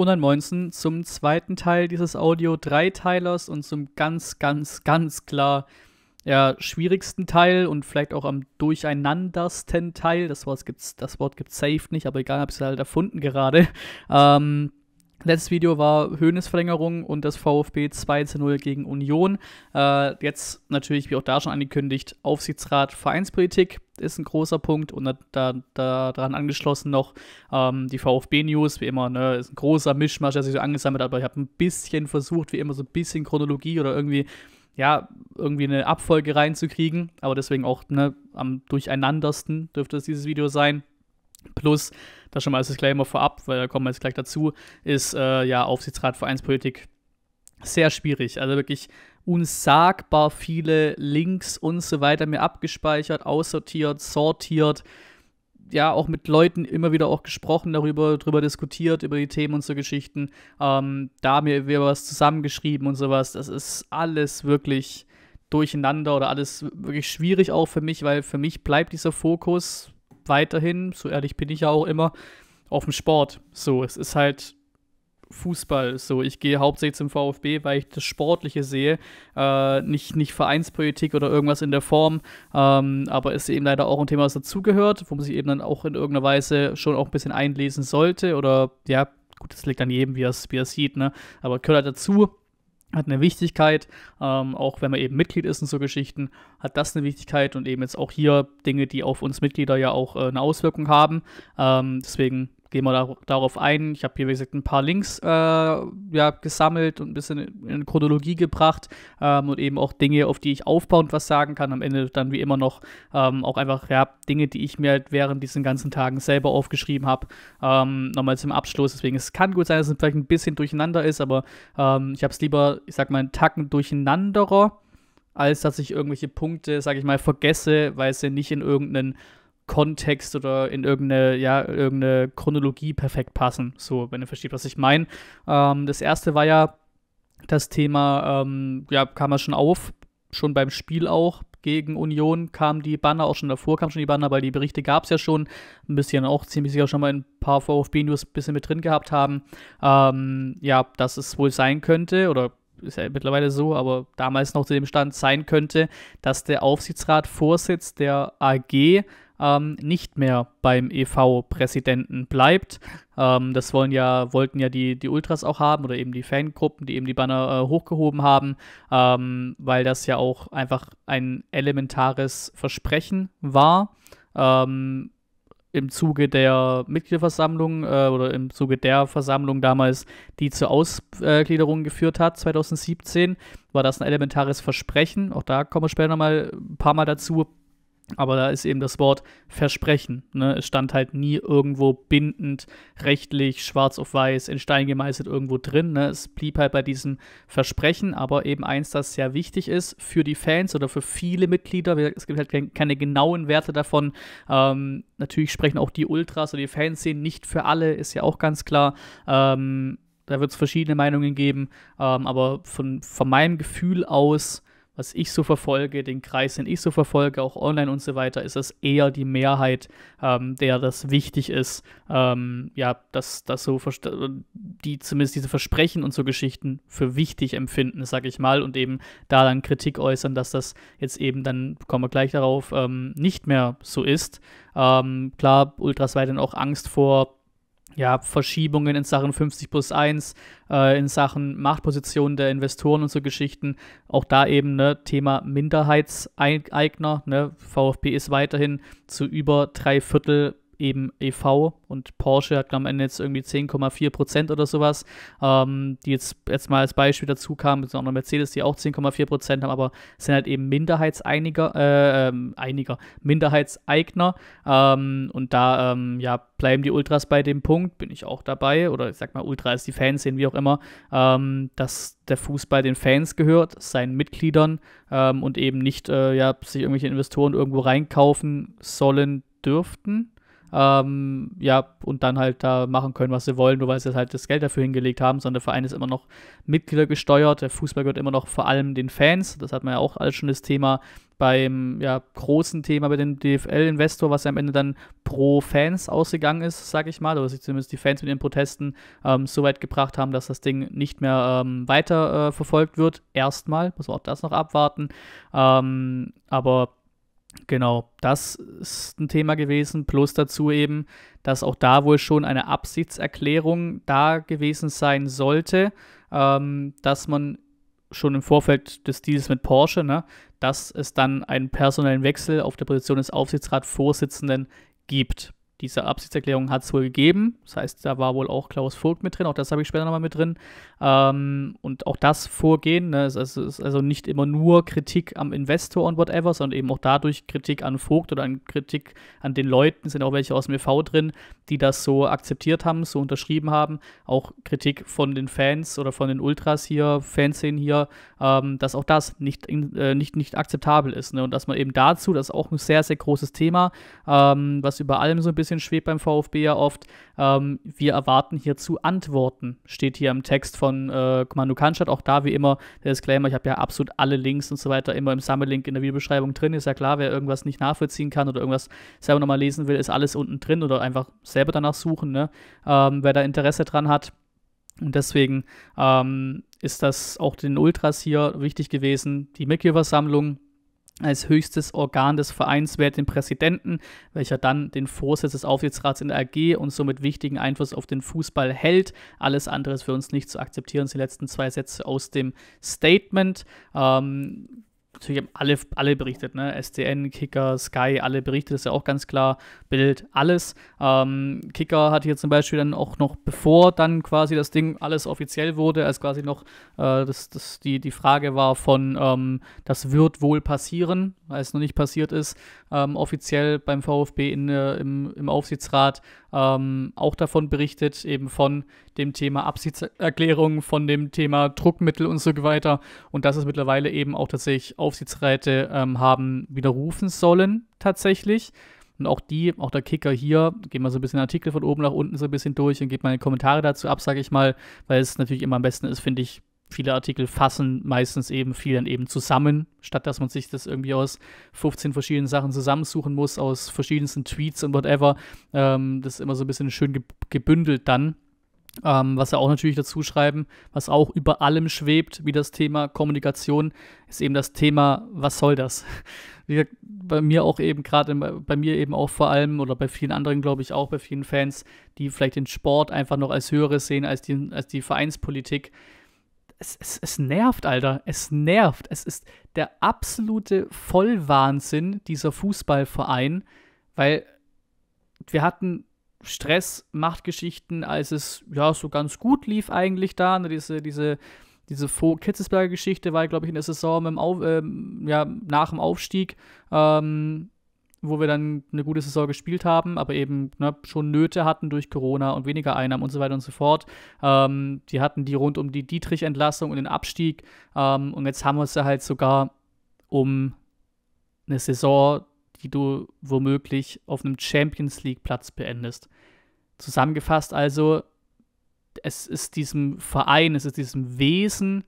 Und dann 119 zum zweiten Teil dieses Audio-Dreiteilers und zum ganz, ganz, ganz klar ja, schwierigsten Teil und vielleicht auch am durcheinandersten Teil. Das Wort gibt's, das Wort gibt's safe nicht, aber egal, ich halt erfunden gerade. Ähm, letztes Video war Höhnesverlängerung und das VfB 2 zu 0 gegen Union. Äh, jetzt natürlich, wie auch da schon angekündigt, Aufsichtsrat Vereinspolitik ist ein großer Punkt. Und da, da, daran angeschlossen noch ähm, die VfB-News, wie immer, ne, ist ein großer Mischmasch, der sich so angesammelt hat. Aber ich habe ein bisschen versucht, wie immer, so ein bisschen Chronologie oder irgendwie ja, irgendwie eine Abfolge reinzukriegen. Aber deswegen auch ne, am durcheinandersten dürfte es dieses Video sein. Plus, das schon mal als Disclaimer vorab, weil da kommen wir jetzt gleich dazu, ist äh, ja Aufsichtsrat Vereinspolitik sehr schwierig. Also wirklich unsagbar viele Links und so weiter mir abgespeichert, aussortiert, sortiert. Ja, auch mit Leuten immer wieder auch gesprochen darüber, darüber diskutiert, über die Themen und so Geschichten. Ähm, da mir was zusammengeschrieben und sowas. Das ist alles wirklich durcheinander oder alles wirklich schwierig auch für mich, weil für mich bleibt dieser Fokus weiterhin, so ehrlich bin ich ja auch immer, auf dem Sport. So, es ist halt Fußball. So, ich gehe hauptsächlich zum VfB, weil ich das Sportliche sehe, äh, nicht, nicht Vereinspolitik oder irgendwas in der Form. Ähm, aber ist eben leider auch ein Thema, was dazugehört, wo man sich eben dann auch in irgendeiner Weise schon auch ein bisschen einlesen sollte. Oder ja, gut, das liegt an jedem, wie er es sieht, ne? Aber gehört halt dazu hat eine Wichtigkeit, ähm, auch wenn man eben Mitglied ist in so Geschichten, hat das eine Wichtigkeit und eben jetzt auch hier Dinge, die auf uns Mitglieder ja auch äh, eine Auswirkung haben. Ähm, deswegen gehen wir da, darauf ein. Ich habe hier, wie gesagt, ein paar Links äh, ja, gesammelt und ein bisschen in Chronologie gebracht ähm, und eben auch Dinge, auf die ich aufbauend was sagen kann. Am Ende dann wie immer noch ähm, auch einfach ja, Dinge, die ich mir während diesen ganzen Tagen selber aufgeschrieben habe. Ähm, nochmal zum Abschluss. Deswegen, es kann gut sein, dass es vielleicht ein bisschen durcheinander ist, aber ähm, ich habe es lieber, ich sag mal, einen Tacken durcheinanderer, als dass ich irgendwelche Punkte, sage ich mal, vergesse, weil sie nicht in irgendeinen Kontext oder in irgendeine, ja, irgendeine Chronologie perfekt passen. So, wenn ihr versteht, was ich meine. Ähm, das erste war ja das Thema, ähm, ja, kam ja schon auf, schon beim Spiel auch, gegen Union kamen die Banner, auch schon davor kamen schon die Banner, weil die Berichte gab es ja schon. Ein bisschen auch ziemlich sicher schon mal ein paar VfB-News ein bisschen mit drin gehabt haben. Ähm, ja, dass es wohl sein könnte, oder ist ja mittlerweile so, aber damals noch zu dem Stand sein könnte, dass der Aufsichtsrat Vorsitz der AG ähm, nicht mehr beim EV-Präsidenten bleibt. Ähm, das wollen ja, wollten ja die, die Ultras auch haben oder eben die Fangruppen, die eben die Banner äh, hochgehoben haben, ähm, weil das ja auch einfach ein elementares Versprechen war. Ähm, im Zuge der Mitgliederversammlung äh, oder im Zuge der Versammlung damals, die zur Ausgliederung geführt hat, 2017, war das ein elementares Versprechen. Auch da kommen wir später nochmal ein paar Mal dazu aber da ist eben das Wort Versprechen. Ne? Es stand halt nie irgendwo bindend, rechtlich, schwarz auf weiß, in Stein gemeißelt irgendwo drin. Ne? Es blieb halt bei diesem Versprechen, aber eben eins, das sehr wichtig ist für die Fans oder für viele Mitglieder. Es gibt halt keine, genauen Werte davon. Ähm, natürlich sprechen auch die Ultras oder die Fans sehen nicht für alle, ist ja auch ganz klar. Ähm, da wird es verschiedene Meinungen geben. Ähm, aber von, von meinem Gefühl aus was ich so verfolge, den Kreis, den ich so verfolge, auch online und so weiter, ist das eher die Mehrheit, ähm, der das wichtig ist, ähm, ja, dass, das so die zumindest diese Versprechen und so Geschichten für wichtig empfinden, sag ich mal, und eben da dann Kritik äußern, dass das jetzt eben, dann kommen wir gleich darauf, ähm, nicht mehr so ist. Ähm, klar, Ultras weiterhin auch Angst vor ja, Verschiebungen in Sachen 50 plus 1, äh, in Sachen Machtpositionen der Investoren und so Geschichten. Auch da eben ne, Thema Minderheitseigner. Ne? VfB ist weiterhin zu über drei Viertel eben EV und Porsche hat am Ende jetzt irgendwie 10,4 Prozent oder sowas, ähm, die jetzt, jetzt mal als Beispiel dazu kamen, sind auch noch Mercedes, die auch 10,4 Prozent haben, aber sind halt eben Minderheitseiniger, äh, ähm, einiger, Minderheitseigner ähm, und da, ähm, ja, bleiben die Ultras bei dem Punkt, bin ich auch dabei oder ich sag mal Ultra ist die Fans sehen, wie auch immer, ähm, dass der Fußball den Fans gehört, seinen Mitgliedern und eben nicht, äh, ja, sich irgendwelche Investoren irgendwo reinkaufen sollen, dürften. Ähm, ja, und dann halt da machen können, was sie wollen, nur weil sie halt das Geld dafür hingelegt haben, sondern der Verein ist immer noch Mitglieder gesteuert, Der Fußball gehört immer noch vor allem den Fans. Das hat man ja auch alles schon das Thema beim ja, großen Thema bei dem DFL-Investor, was ja am Ende dann pro Fans ausgegangen ist, sag ich mal, oder sich zumindest die Fans mit ihren Protesten ähm, so weit gebracht haben, dass das Ding nicht mehr ähm, weiter äh, verfolgt wird. Erstmal, muss man auch das noch abwarten. Ähm, aber Genau, das ist ein Thema gewesen. Plus dazu eben, dass auch da wohl schon eine Absichtserklärung da gewesen sein sollte, ähm, dass man schon im Vorfeld des Deals mit Porsche, ne, dass es dann einen personellen Wechsel auf der Position des Aufsichtsratsvorsitzenden gibt diese Absichtserklärung hat es wohl gegeben. Das heißt, da war wohl auch Klaus Vogt mit drin. Auch das habe ich später nochmal mit drin. Ähm, und auch das Vorgehen ne, ist, also, ist also nicht immer nur Kritik am Investor und whatever, sondern eben auch dadurch Kritik an Vogt oder an Kritik an den Leuten. Sind auch welche aus dem e.V. drin, die das so akzeptiert haben, so unterschrieben haben. Auch Kritik von den Fans oder von den Ultras hier, Fanszenen hier, ähm, dass auch das nicht, äh, nicht, nicht akzeptabel ist. Ne? Und dass man eben dazu, das ist auch ein sehr, sehr großes Thema, ähm, was über allem so ein bisschen bisschen schwebt beim VfB ja oft. Ähm, wir erwarten hierzu Antworten, steht hier im Text von äh, Kommando Kanstadt. Auch da wie immer der Disclaimer, ich habe ja absolut alle Links und so weiter immer im Sammellink in der Videobeschreibung drin. Ist ja klar, wer irgendwas nicht nachvollziehen kann oder irgendwas selber nochmal lesen will, ist alles unten drin oder einfach selber danach suchen, ne? ähm, wer da Interesse dran hat. Und deswegen ähm, ist das auch den Ultras hier wichtig gewesen, die Mitgliederversammlung als höchstes Organ des Vereins wählt den Präsidenten, welcher dann den Vorsitz des Aufsichtsrats in der AG und somit wichtigen Einfluss auf den Fußball hält. Alles andere ist für uns nicht zu akzeptieren. sind die letzten zwei Sätze aus dem Statement. Ähm, natürlich haben alle, alle berichtet, ne? STN, Kicker, Sky, alle berichtet, ist ja auch ganz klar, Bild, alles. Ähm, Kicker hat hier zum Beispiel dann auch noch, bevor dann quasi das Ding alles offiziell wurde, als quasi noch äh, das, das, die, die Frage war von, ähm, das wird wohl passieren, weil es noch nicht passiert ist, ähm, offiziell beim VfB in, äh, im, im, Aufsichtsrat ähm, auch davon berichtet, eben von dem Thema Absichtserklärung, von dem Thema Druckmittel und so weiter. Und dass es mittlerweile eben auch tatsächlich Aufsichtsräte ähm, haben widerrufen sollen, tatsächlich. Und auch die, auch der Kicker hier, gehen wir so ein bisschen Artikel von oben nach unten so ein bisschen durch und geht mal Kommentare dazu ab, sage ich mal, weil es natürlich immer am besten ist, finde ich, viele Artikel fassen meistens eben viel dann eben zusammen, statt dass man sich das irgendwie aus 15 verschiedenen Sachen zusammensuchen muss, aus verschiedensten Tweets und whatever. Ähm, das ist immer so ein bisschen schön gebündelt dann. Ähm, was wir auch natürlich dazu schreiben, was auch über allem schwebt, wie das Thema Kommunikation, ist eben das Thema, was soll das? Gesagt, bei mir auch eben gerade, bei mir eben auch vor allem oder bei vielen anderen, glaube ich, auch bei vielen Fans, die vielleicht den Sport einfach noch als höheres sehen als die, als die Vereinspolitik es, es, es nervt, Alter. Es nervt. Es ist der absolute Vollwahnsinn dieser Fußballverein, weil wir hatten Stress, Machtgeschichten, als es ja so ganz gut lief eigentlich da, ne, diese, diese, diese Kitzelsberger Geschichte war, glaube ich, in der Saison mit dem Auf, äh, ja, nach dem Aufstieg, ähm, wo wir dann eine gute Saison gespielt haben, aber eben ne, schon Nöte hatten durch Corona und weniger Einnahmen und so weiter und so fort. Ähm, die hatten die rund um die Dietrich-Entlassung und den Abstieg. Ähm, und jetzt haben wir es ja halt sogar um eine Saison, die du womöglich auf einem Champions League-Platz beendest. Zusammengefasst also, es ist diesem Verein, es ist diesem Wesen,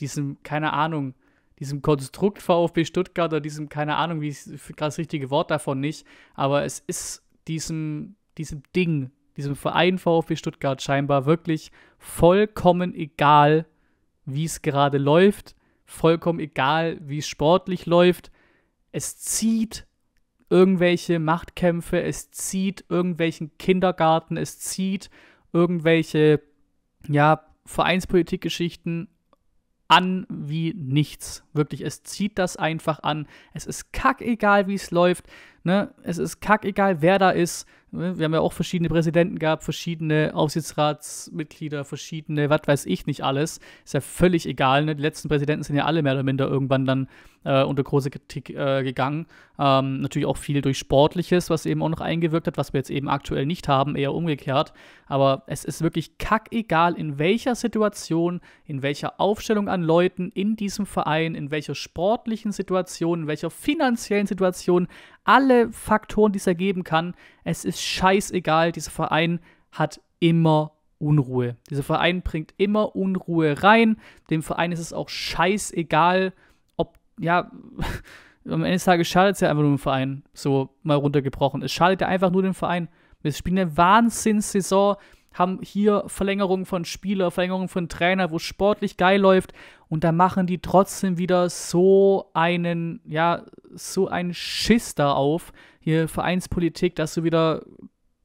diesem, keine Ahnung, diesem Konstrukt VfB Stuttgart oder diesem, keine Ahnung, wie ist das richtige Wort davon nicht, aber es ist diesem, diesem Ding, diesem Verein VfB Stuttgart scheinbar wirklich vollkommen egal, wie es gerade läuft, vollkommen egal, wie es sportlich läuft. Es zieht irgendwelche Machtkämpfe, es zieht irgendwelchen Kindergarten, es zieht irgendwelche ja, Vereinspolitikgeschichten an wie nichts. Wirklich, es zieht das einfach an. Es ist kackegal, wie es läuft. Ne? Es ist kackegal, wer da ist. Ne? Wir haben ja auch verschiedene Präsidenten gehabt, verschiedene Aufsichtsratsmitglieder, verschiedene, was weiß ich nicht alles. Ist ja völlig egal. Ne? Die letzten Präsidenten sind ja alle mehr oder minder irgendwann dann äh, unter große Kritik äh, gegangen. Ähm, natürlich auch viel durch Sportliches, was eben auch noch eingewirkt hat, was wir jetzt eben aktuell nicht haben, eher umgekehrt. Aber es ist wirklich kackegal, in welcher Situation, in welcher Aufstellung an Leuten in diesem Verein, in welcher sportlichen Situation, in welcher finanziellen Situation, alle Faktoren, die es ergeben kann. Es ist scheißegal, dieser Verein hat immer Unruhe. Dieser Verein bringt immer Unruhe rein. Dem Verein ist es auch scheißegal, ja, am Ende des Tages schadet es ja einfach nur dem Verein, so mal runtergebrochen. Es schadet ja einfach nur dem Verein. Wir spielen eine Wahnsinnssaison, haben hier Verlängerung von Spieler, Verlängerung von Trainer, wo es sportlich geil läuft und da machen die trotzdem wieder so einen, ja, so einen Schiss da auf, hier Vereinspolitik, dass du wieder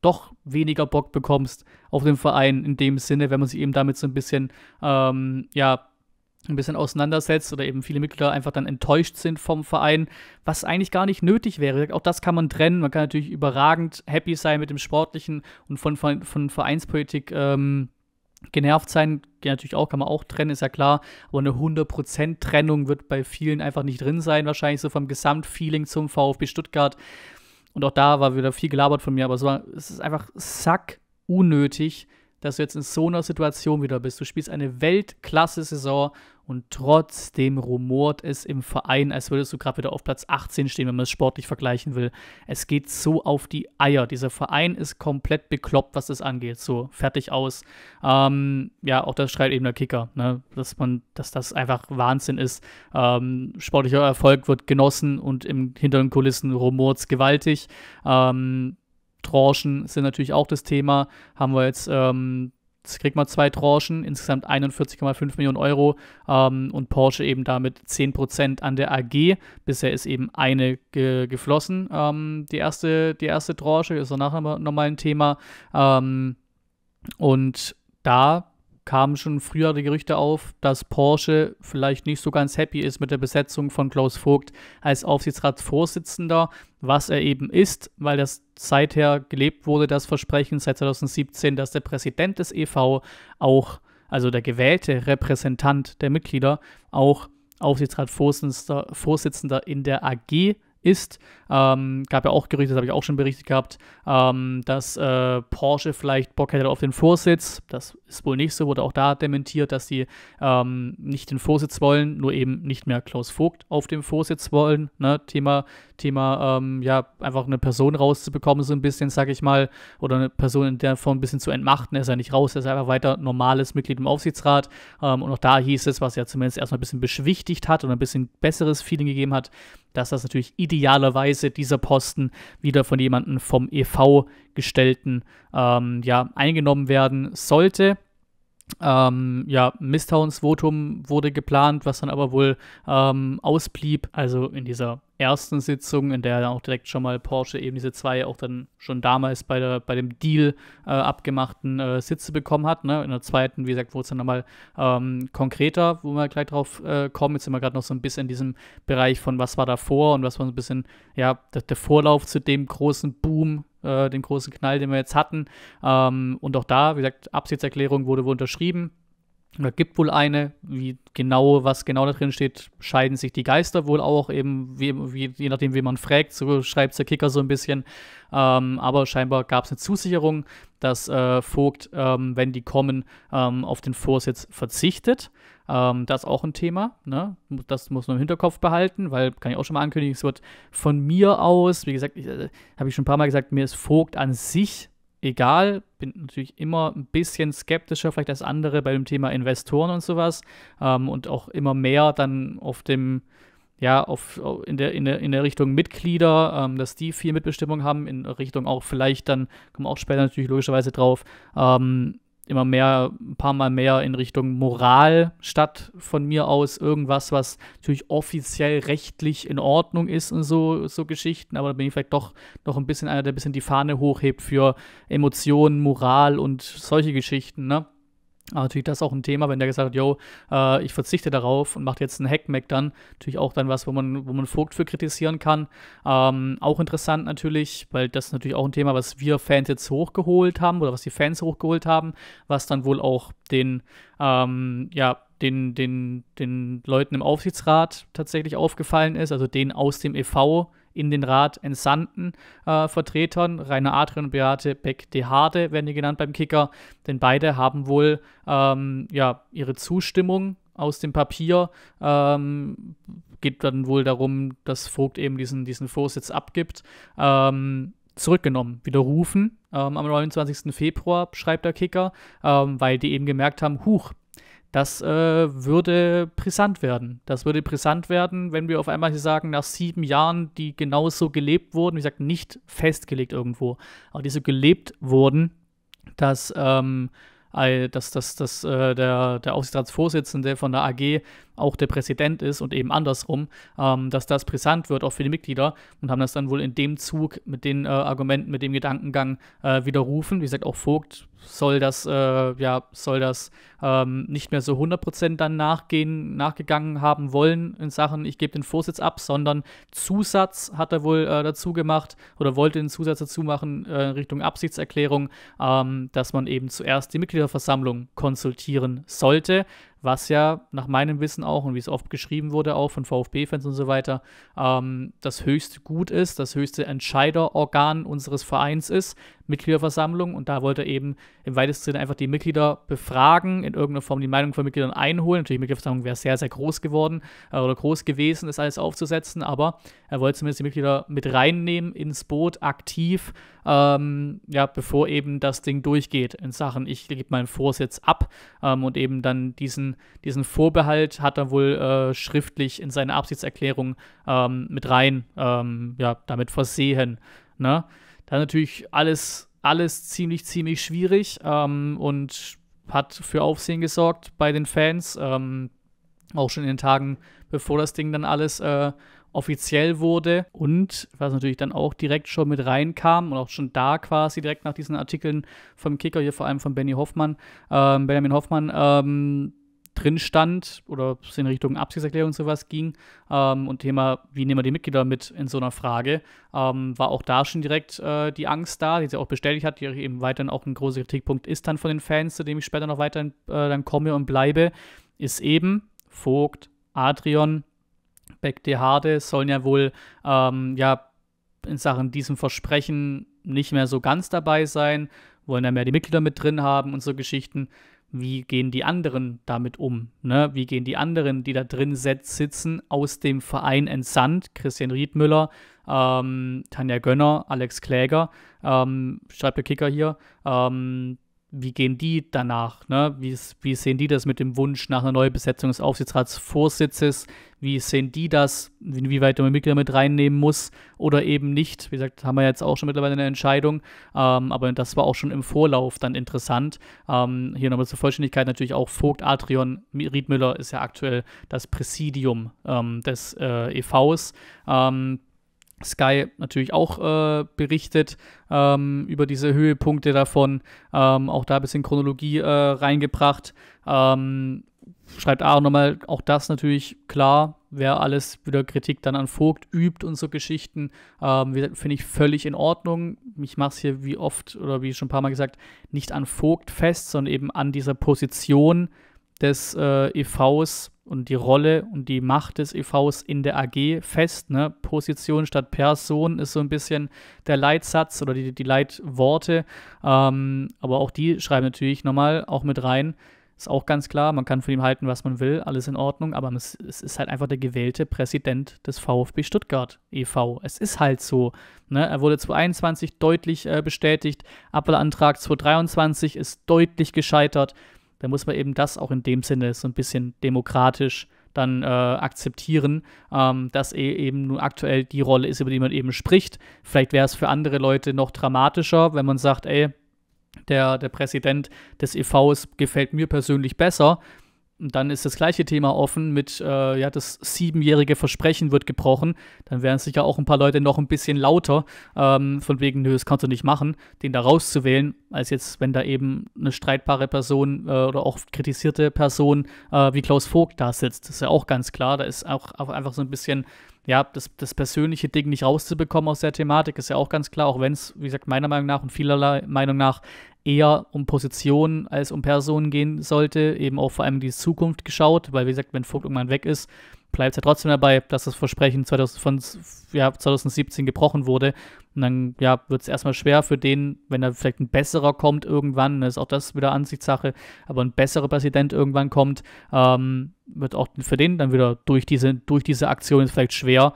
doch weniger Bock bekommst auf den Verein in dem Sinne, wenn man sich eben damit so ein bisschen, ähm, ja, ein bisschen auseinandersetzt oder eben viele Mitglieder einfach dann enttäuscht sind vom Verein, was eigentlich gar nicht nötig wäre. Auch das kann man trennen. Man kann natürlich überragend happy sein mit dem Sportlichen und von, von, von Vereinspolitik ähm, genervt sein. Geht natürlich auch, kann man auch trennen, ist ja klar. Aber eine 100% Trennung wird bei vielen einfach nicht drin sein, wahrscheinlich so vom Gesamtfeeling zum VfB Stuttgart. Und auch da war wieder viel gelabert von mir, aber es, war, es ist einfach sack unnötig, dass du jetzt in so einer Situation wieder bist. Du spielst eine Weltklasse-Saison und trotzdem rumort es im Verein, als würdest du gerade wieder auf Platz 18 stehen, wenn man es sportlich vergleichen will. Es geht so auf die Eier. Dieser Verein ist komplett bekloppt, was das angeht. So, fertig aus. Ähm, ja, auch das schreibt eben der Kicker, ne? dass man, dass das einfach Wahnsinn ist. Ähm, sportlicher Erfolg wird genossen und im hinteren Kulissen rumort's gewaltig. Ähm, Tranchen sind natürlich auch das Thema. Haben wir jetzt ähm, kriegt man zwei Tranchen, insgesamt 41,5 Millionen Euro ähm, und Porsche eben damit 10% an der AG. Bisher ist eben eine ge geflossen, ähm, die, erste, die erste Tranche, ist danach nochmal ein Thema. Ähm, und da kamen schon früher die Gerüchte auf, dass Porsche vielleicht nicht so ganz happy ist mit der Besetzung von Klaus Vogt als Aufsichtsratsvorsitzender, was er eben ist, weil das seither gelebt wurde, das Versprechen seit 2017, dass der Präsident des EV auch, also der gewählte Repräsentant der Mitglieder, auch Aufsichtsratsvorsitzender Vorsitzender in der AG ist. Ähm, gab ja auch Gerüchte, das habe ich auch schon berichtet gehabt, ähm, dass äh, Porsche vielleicht Bock hätte auf den Vorsitz. Das ist wohl nicht so, wurde auch da dementiert, dass sie ähm, nicht den Vorsitz wollen, nur eben nicht mehr Klaus Vogt auf dem Vorsitz wollen. Ne? Thema, Thema ähm, ja, einfach eine Person rauszubekommen, so ein bisschen, sag ich mal, oder eine Person in der Form ein bisschen zu entmachten. Er ist ja nicht raus, er ist einfach weiter normales Mitglied im Aufsichtsrat. Ähm, und auch da hieß es, was ja zumindest erstmal ein bisschen beschwichtigt hat und ein bisschen besseres Feeling gegeben hat, dass das natürlich idealerweise dieser Posten wieder von jemandem vom EV gestellten ähm, ja, eingenommen werden sollte. Ähm, ja, Misstrauensvotum wurde geplant, was dann aber wohl ähm, ausblieb. Also in dieser ersten Sitzung, in der dann auch direkt schon mal Porsche eben diese zwei auch dann schon damals bei, der, bei dem Deal äh, abgemachten äh, Sitze bekommen hat. Ne? In der zweiten, wie gesagt, wurde es dann nochmal ähm, konkreter, wo wir gleich drauf äh, kommen. Jetzt sind wir gerade noch so ein bisschen in diesem Bereich von was war davor und was war so ein bisschen, ja, der, Vorlauf zu dem großen Boom, äh, dem großen Knall, den wir jetzt hatten. Ähm, und auch da, wie gesagt, Absichtserklärung wurde, wohl unterschrieben da gibt wohl eine, wie genau, was genau da drin steht, scheiden sich die Geister wohl auch, eben wie, wie, je nachdem, wie man fragt, so schreibt der Kicker so ein bisschen. Ähm, aber scheinbar gab es eine Zusicherung, dass äh, Vogt, ähm, wenn die kommen, ähm, auf den Vorsitz verzichtet. Ähm, das ist auch ein Thema, ne? das muss man im Hinterkopf behalten, weil, kann ich auch schon mal ankündigen, es wird von mir aus, wie gesagt, äh, habe ich schon ein paar Mal gesagt, mir ist Vogt an sich egal. Bin natürlich immer ein bisschen skeptischer, vielleicht als andere bei dem Thema Investoren und sowas. Ähm, und auch immer mehr dann auf dem, ja, auf, in, der, in, der, in der Richtung Mitglieder, ähm, dass die viel Mitbestimmung haben, in Richtung auch vielleicht dann, kommen wir auch später natürlich logischerweise drauf, ähm, immer mehr, ein paar Mal mehr in Richtung Moral statt von mir aus irgendwas, was natürlich offiziell rechtlich in Ordnung ist und so, so Geschichten, aber da bin ich vielleicht doch noch ein bisschen einer, der ein bisschen die Fahne hochhebt für Emotionen, Moral und solche Geschichten, ne? Aber natürlich das ist auch ein Thema, wenn der gesagt hat, yo, äh, ich verzichte darauf und macht jetzt einen Hackmack dann. Natürlich auch dann was, wo man, wo man Vogt für kritisieren kann. Ähm, auch interessant natürlich, weil das ist natürlich auch ein Thema, was wir Fans jetzt hochgeholt haben oder was die Fans hochgeholt haben, was dann wohl auch den, ähm, ja, den, den, den Leuten im Aufsichtsrat tatsächlich aufgefallen ist, also den aus dem e.V., in den Rat entsandten äh, Vertretern. Rainer Adrian und Beate Beck de Harde werden die genannt beim Kicker, denn beide haben wohl ähm, ja, ihre Zustimmung aus dem Papier. Ähm, geht dann wohl darum, dass Vogt eben diesen, diesen Vorsitz abgibt. Ähm, zurückgenommen, widerrufen ähm, am 29. Februar, schreibt der Kicker, ähm, weil die eben gemerkt haben, huch, das äh, würde brisant werden. Das würde brisant werden, wenn wir auf einmal hier sagen, nach sieben Jahren, die genauso gelebt wurden, wie gesagt, nicht festgelegt irgendwo, aber die so gelebt wurden, dass, ähm, dass, dass, dass äh, der, der Aufsichtsratsvorsitzende von der AG auch der Präsident ist und eben andersrum, ähm, dass das brisant wird, auch für die Mitglieder und haben das dann wohl in dem Zug mit den äh, Argumenten, mit dem Gedankengang äh, widerrufen. Wie gesagt, auch Vogt soll das, äh, ja, soll das ähm, nicht mehr so 100% dann nachgehen, nachgegangen haben wollen in Sachen, ich gebe den Vorsitz ab, sondern Zusatz hat er wohl äh, dazu gemacht oder wollte den Zusatz dazu machen äh, Richtung Absichtserklärung, ähm, dass man eben zuerst die Mitgliederversammlung konsultieren sollte was ja nach meinem Wissen auch und wie es oft geschrieben wurde, auch von VfB-Fans und so weiter, ähm, das höchste Gut ist, das höchste Entscheiderorgan unseres Vereins ist. Mitgliederversammlung und da wollte er eben im weitesten Sinne einfach die Mitglieder befragen, in irgendeiner Form die Meinung von Mitgliedern einholen. Natürlich, die Mitgliederversammlung wäre sehr, sehr groß geworden äh, oder groß gewesen, das alles aufzusetzen, aber er wollte zumindest die Mitglieder mit reinnehmen ins Boot, aktiv, ähm, ja, bevor eben das Ding durchgeht in Sachen, ich gebe meinen Vorsitz ab ähm, und eben dann diesen, diesen Vorbehalt hat er wohl äh, schriftlich in seine Absichtserklärung ähm, mit rein, ähm, ja, damit versehen. Ne? Da natürlich alles, alles ziemlich, ziemlich schwierig ähm, und hat für Aufsehen gesorgt bei den Fans. Ähm, auch schon in den Tagen, bevor das Ding dann alles äh, offiziell wurde und was natürlich dann auch direkt schon mit reinkam und auch schon da quasi direkt nach diesen Artikeln vom Kicker, hier vor allem von Benny Hoffmann, ähm, Benjamin Hoffmann, ähm, drin stand oder es in Richtung Absichtserklärung und sowas ging ähm, und Thema, wie nehmen wir die Mitglieder mit in so einer Frage, ähm, war auch da schon direkt äh, die Angst da, die sie auch bestätigt hat, die eben weiterhin auch ein großer Kritikpunkt ist dann von den Fans, zu dem ich später noch weiterhin äh, dann komme und bleibe, ist eben Vogt, Adrian, Beck de Harde sollen ja wohl ähm, ja in Sachen diesem Versprechen nicht mehr so ganz dabei sein, wollen ja mehr die Mitglieder mit drin haben und so Geschichten wie gehen die anderen damit um? Ne? Wie gehen die anderen, die da drin sitzen, aus dem Verein entsandt? Christian Riedmüller, ähm, Tanja Gönner, Alex Kläger, ähm, schreibt der Kicker hier, ähm, wie gehen die danach? Ne? Wie, wie, sehen die das mit dem Wunsch nach einer Neubesetzung des Aufsichtsratsvorsitzes? Wie sehen die das, inwieweit man Mitglieder mit reinnehmen muss oder eben nicht? Wie gesagt, haben wir jetzt auch schon mittlerweile eine Entscheidung, ähm, aber das war auch schon im Vorlauf dann interessant. Ähm, hier nochmal zur Vollständigkeit natürlich auch Vogt Adrian Riedmüller ist ja aktuell das Präsidium ähm, des äh, EVs. Ähm, Sky natürlich auch äh, berichtet ähm, über diese Höhepunkte davon, ähm, auch da ein bisschen Chronologie äh, reingebracht. Ähm, schreibt A nochmal, auch das natürlich klar, wer alles wieder Kritik dann an Vogt übt und so Geschichten, ähm, finde ich völlig in Ordnung. Ich mache es hier wie oft oder wie schon ein paar Mal gesagt, nicht an Vogt fest, sondern eben an dieser Position des äh, EVs und die Rolle und die Macht des EVs in der AG fest. Ne? Position statt Person ist so ein bisschen der Leitsatz oder die, die Leitworte. Ähm, aber auch die schreiben natürlich nochmal auch mit rein. Ist auch ganz klar, man kann von ihm halten, was man will, alles in Ordnung, aber es, es ist halt einfach der gewählte Präsident des VfB Stuttgart e.V. Es ist halt so. Ne? Er wurde 2021 deutlich äh, bestätigt, Abwahlantrag 2023 ist deutlich gescheitert dann muss man eben das auch in dem Sinne so ein bisschen demokratisch dann äh, akzeptieren, ähm, dass e eben nun aktuell die Rolle ist, über die man eben spricht. Vielleicht wäre es für andere Leute noch dramatischer, wenn man sagt, ey, der, der Präsident des EVs gefällt mir persönlich besser, dann ist das gleiche Thema offen mit, äh, ja, das siebenjährige Versprechen wird gebrochen. Dann wären sicher auch ein paar Leute noch ein bisschen lauter, ähm, von wegen, nö, das kannst du nicht machen, den da rauszuwählen, als jetzt, wenn da eben eine streitbare Person äh, oder auch kritisierte Person äh, wie Klaus Vogt da sitzt. Das ist ja auch ganz klar, da ist auch, auch einfach so ein bisschen ja, das, das persönliche Ding nicht rauszubekommen aus der Thematik, ist ja auch ganz klar, auch wenn es, wie gesagt, meiner Meinung nach und vielerlei Meinung nach eher um Positionen als um Personen gehen sollte, eben auch vor allem die Zukunft geschaut, weil, wie gesagt, wenn Vogt irgendwann weg ist, bleibt es ja trotzdem dabei, dass das Versprechen 2000, von ja, 2017 gebrochen wurde. Und dann ja, wird es erstmal schwer für den, wenn da vielleicht ein besserer kommt irgendwann, ist auch das wieder Ansichtssache, aber ein besserer Präsident irgendwann kommt, ähm, wird auch für den dann wieder durch diese, durch diese Aktion ist vielleicht schwer,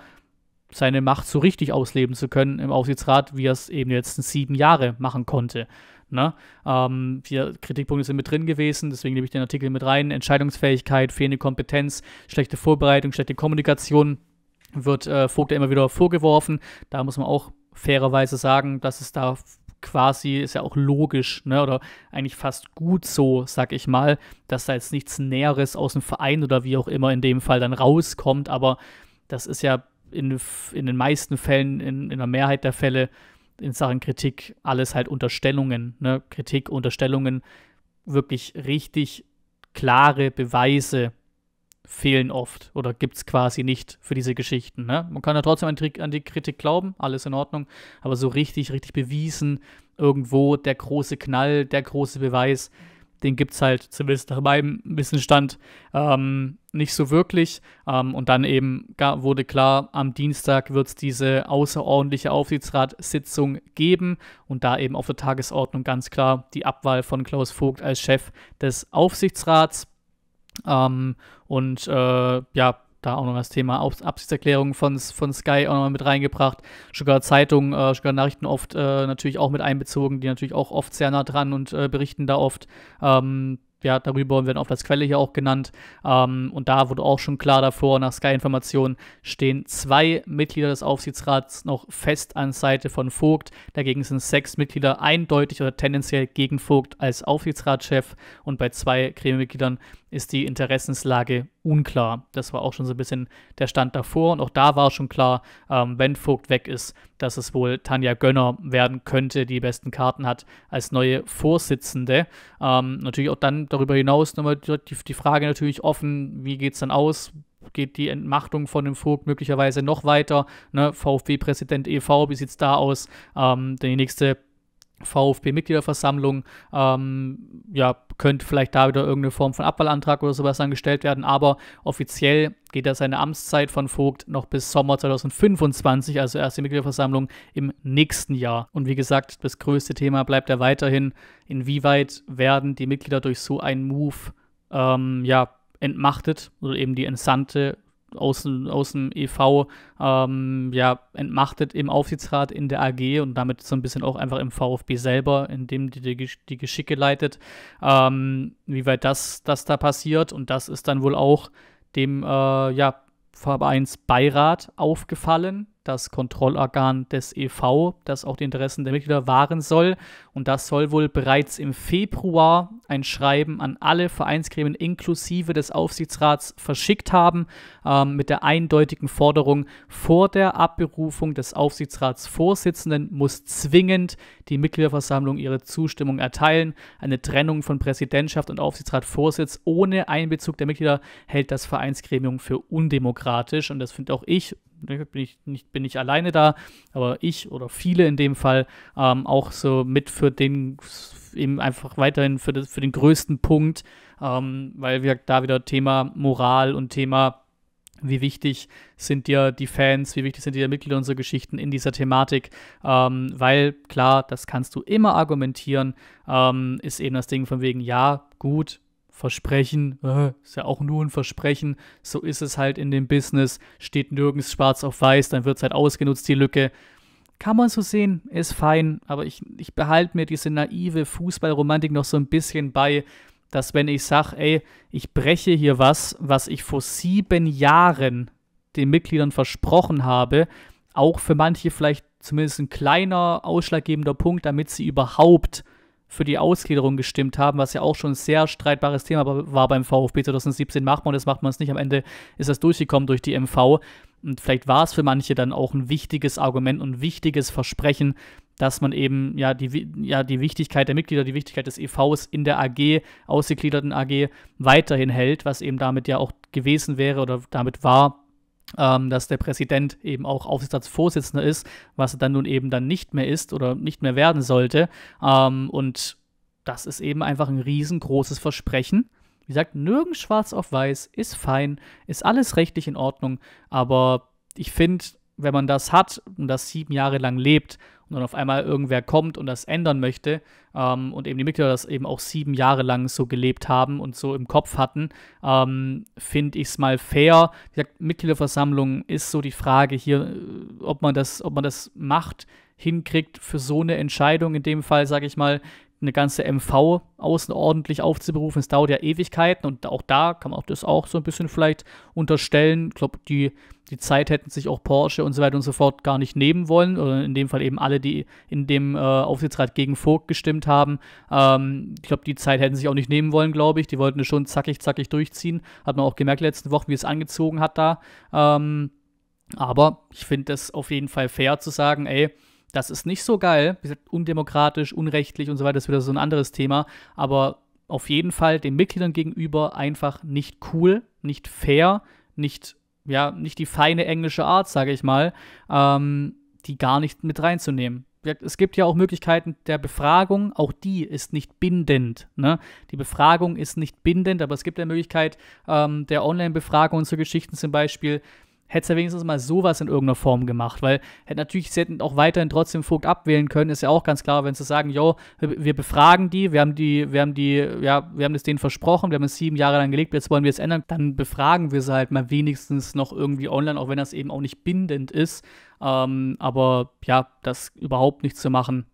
seine Macht so richtig ausleben zu können im Aufsichtsrat, wie er es eben die letzten sieben Jahre machen konnte. Ne? Ähm, hier Kritikpunkte sind mit drin gewesen, deswegen nehme ich den Artikel mit rein. Entscheidungsfähigkeit, fehlende Kompetenz, schlechte Vorbereitung, schlechte Kommunikation wird äh, Vogt ja immer wieder vorgeworfen. Da muss man auch fairerweise sagen, dass es da quasi, ist ja auch logisch, ne, oder eigentlich fast gut so, sag ich mal, dass da jetzt nichts Näheres aus dem Verein oder wie auch immer in dem Fall dann rauskommt, aber das ist ja in, in den meisten Fällen, in, in der Mehrheit der Fälle, in Sachen Kritik alles halt Unterstellungen, ne? Kritik, Unterstellungen, wirklich richtig klare Beweise fehlen oft oder gibt es quasi nicht für diese Geschichten. Ne? Man kann ja trotzdem an die, Kritik glauben, alles in Ordnung, aber so richtig, richtig bewiesen, irgendwo der große Knall, der große Beweis, den gibt es halt zumindest nach meinem Wissenstand ähm, nicht so wirklich. Ähm, und dann eben wurde klar, am Dienstag wird es diese außerordentliche Aufsichtsratssitzung geben und da eben auf der Tagesordnung ganz klar die Abwahl von Klaus Vogt als Chef des Aufsichtsrats. Ähm, und äh, ja, da auch noch das Thema Absichtserklärung von, von Sky auch nochmal mit reingebracht. Stuttgarter Zeitungen, äh, Stuttgarter Nachrichten oft äh, natürlich auch mit einbezogen, die natürlich auch oft sehr nah dran und äh, berichten da oft. Ähm, ja, darüber werden oft als Quelle hier auch genannt. Ähm, und da wurde auch schon klar davor, nach Sky-Informationen stehen zwei Mitglieder des Aufsichtsrats noch fest an Seite von Vogt. Dagegen sind sechs Mitglieder eindeutig oder tendenziell gegen Vogt als Aufsichtsratschef und bei zwei Gremienmitgliedern ist die Interessenslage unklar. Das war auch schon so ein bisschen der Stand davor und auch da war schon klar, ähm, wenn Vogt weg ist, dass es wohl Tanja Gönner werden könnte, die, die besten Karten hat als neue Vorsitzende. Ähm, natürlich auch dann darüber hinaus nochmal die, die Frage natürlich offen, wie geht es dann aus? geht die Entmachtung von dem Vogt möglicherweise noch weiter. Ne? VfB-Präsident e.V., wie sieht es da aus? Ähm, die nächste VfB-Mitgliederversammlung. Ähm, ja, könnte vielleicht da wieder irgendeine Form von Abwahlantrag oder sowas angestellt werden, aber offiziell geht da seine Amtszeit von Vogt noch bis Sommer 2025, also erste Mitgliederversammlung im nächsten Jahr. Und wie gesagt, das größte Thema bleibt ja weiterhin, inwieweit werden die Mitglieder durch so einen Move ähm, ja, entmachtet oder eben die entsandte aus, aus dem EV ähm, ja, entmachtet im Aufsichtsrat in der AG und damit so ein bisschen auch einfach im VfB selber, in dem die, die, die Geschicke leitet, ähm, wie weit das, das da passiert. Und das ist dann wohl auch dem äh, ja, Vereinsbeirat aufgefallen, das Kontrollorgan des EV, das auch die Interessen der Mitglieder wahren soll. Und das soll wohl bereits im Februar ein Schreiben an alle Vereinsgremien inklusive des Aufsichtsrats verschickt haben, ähm, mit der eindeutigen Forderung, vor der Abberufung des Aufsichtsratsvorsitzenden muss zwingend die Mitgliederversammlung ihre Zustimmung erteilen. Eine Trennung von Präsidentschaft und Aufsichtsratvorsitz ohne Einbezug der Mitglieder hält das Vereinsgremium für undemokratisch. Und das finde auch ich Ne, bin ich, nicht, bin ich alleine da, aber ich oder viele in dem Fall ähm, auch so mit für den, eben einfach weiterhin für, das, für den größten Punkt, ähm, weil wir da wieder Thema Moral und Thema wie wichtig sind dir die Fans, wie wichtig sind dir Mitglieder unserer Geschichten in dieser Thematik? Ähm, weil klar, das kannst du immer argumentieren, ähm, ist eben das Ding von wegen, ja, gut, Versprechen, äh, ist ja auch nur ein Versprechen, so ist es halt in dem Business, steht nirgends schwarz auf weiß, dann wird es halt ausgenutzt, die Lücke. Kann man so sehen, ist fein, aber ich, ich behalte mir diese naive Fußballromantik noch so ein bisschen bei, dass wenn ich sage, ey, ich breche hier was, was ich vor sieben Jahren den Mitgliedern versprochen habe, auch für manche vielleicht zumindest ein kleiner ausschlaggebender Punkt, damit sie überhaupt für die Ausgliederung gestimmt haben, was ja auch schon ein sehr streitbares Thema war beim VfB 2017. Macht man das, macht man es nicht. Am Ende ist das durchgekommen durch die MV. Und vielleicht war es für manche dann auch ein wichtiges Argument und ein wichtiges Versprechen, dass man eben ja die, ja die Wichtigkeit der Mitglieder, die Wichtigkeit des EVs in der AG, ausgegliederten AG, weiterhin hält, was eben damit ja auch gewesen wäre oder damit war, ähm, dass der Präsident eben auch Aufsichtsratsvorsitzender ist, was er dann nun eben dann nicht mehr ist oder nicht mehr werden sollte. Ähm, und das ist eben einfach ein riesengroßes Versprechen. Wie gesagt, nirgends schwarz auf weiß, ist fein, ist alles rechtlich in Ordnung, aber ich finde, wenn man das hat und das sieben Jahre lang lebt und dann auf einmal irgendwer kommt und das ändern möchte ähm, und eben die Mitglieder das eben auch sieben Jahre lang so gelebt haben und so im Kopf hatten, ähm, finde ich es mal fair. Wie gesagt, Mitgliederversammlung ist so die Frage hier, äh, ob man das, ob man das macht, hinkriegt für so eine Entscheidung in dem Fall, sage ich mal, eine ganze MV außenordentlich aufzuberufen. Es dauert ja Ewigkeiten und auch da kann man auch das auch so ein bisschen vielleicht unterstellen. Ich glaube, die, die Zeit hätten sich auch Porsche und so weiter und so fort gar nicht nehmen wollen. Oder in dem Fall eben alle, die in dem äh, Aufsichtsrat gegen Vogt gestimmt haben. Ähm, ich glaube, die Zeit hätten sich auch nicht nehmen wollen, glaube ich. Die wollten es schon zackig, zackig durchziehen. Hat man auch gemerkt letzten Wochen, wie es angezogen hat da. Ähm, aber ich finde es auf jeden Fall fair zu sagen, ey, das ist nicht so geil. Wie gesagt, undemokratisch, unrechtlich und so weiter ist wieder so ein anderes Thema. Aber auf jeden Fall den Mitgliedern gegenüber einfach nicht cool, nicht fair, nicht, ja, nicht die feine englische Art, sage ich mal, ähm, die gar nicht mit reinzunehmen es gibt ja auch Möglichkeiten der Befragung, auch die ist nicht bindend. Ne? Die Befragung ist nicht bindend, aber es gibt ja Möglichkeit ähm, der Online-Beratung zu Geschichten zum Beispiel, hätte ja wenigstens mal sowas in irgendeiner Form gemacht, weil hätte natürlich, sie hätten auch weiterhin trotzdem Vogt abwählen können, ist ja auch ganz klar, wenn sie sagen, jo, wir befragen die, wir haben die, wir haben die, ja, wir haben es denen versprochen, wir haben es sieben Jahre lang gelegt, jetzt wollen wir es ändern, dann befragen wir sie halt mal wenigstens noch irgendwie online, auch wenn das eben auch nicht bindend ist. Ähm, aber ja, das überhaupt nicht zu machen,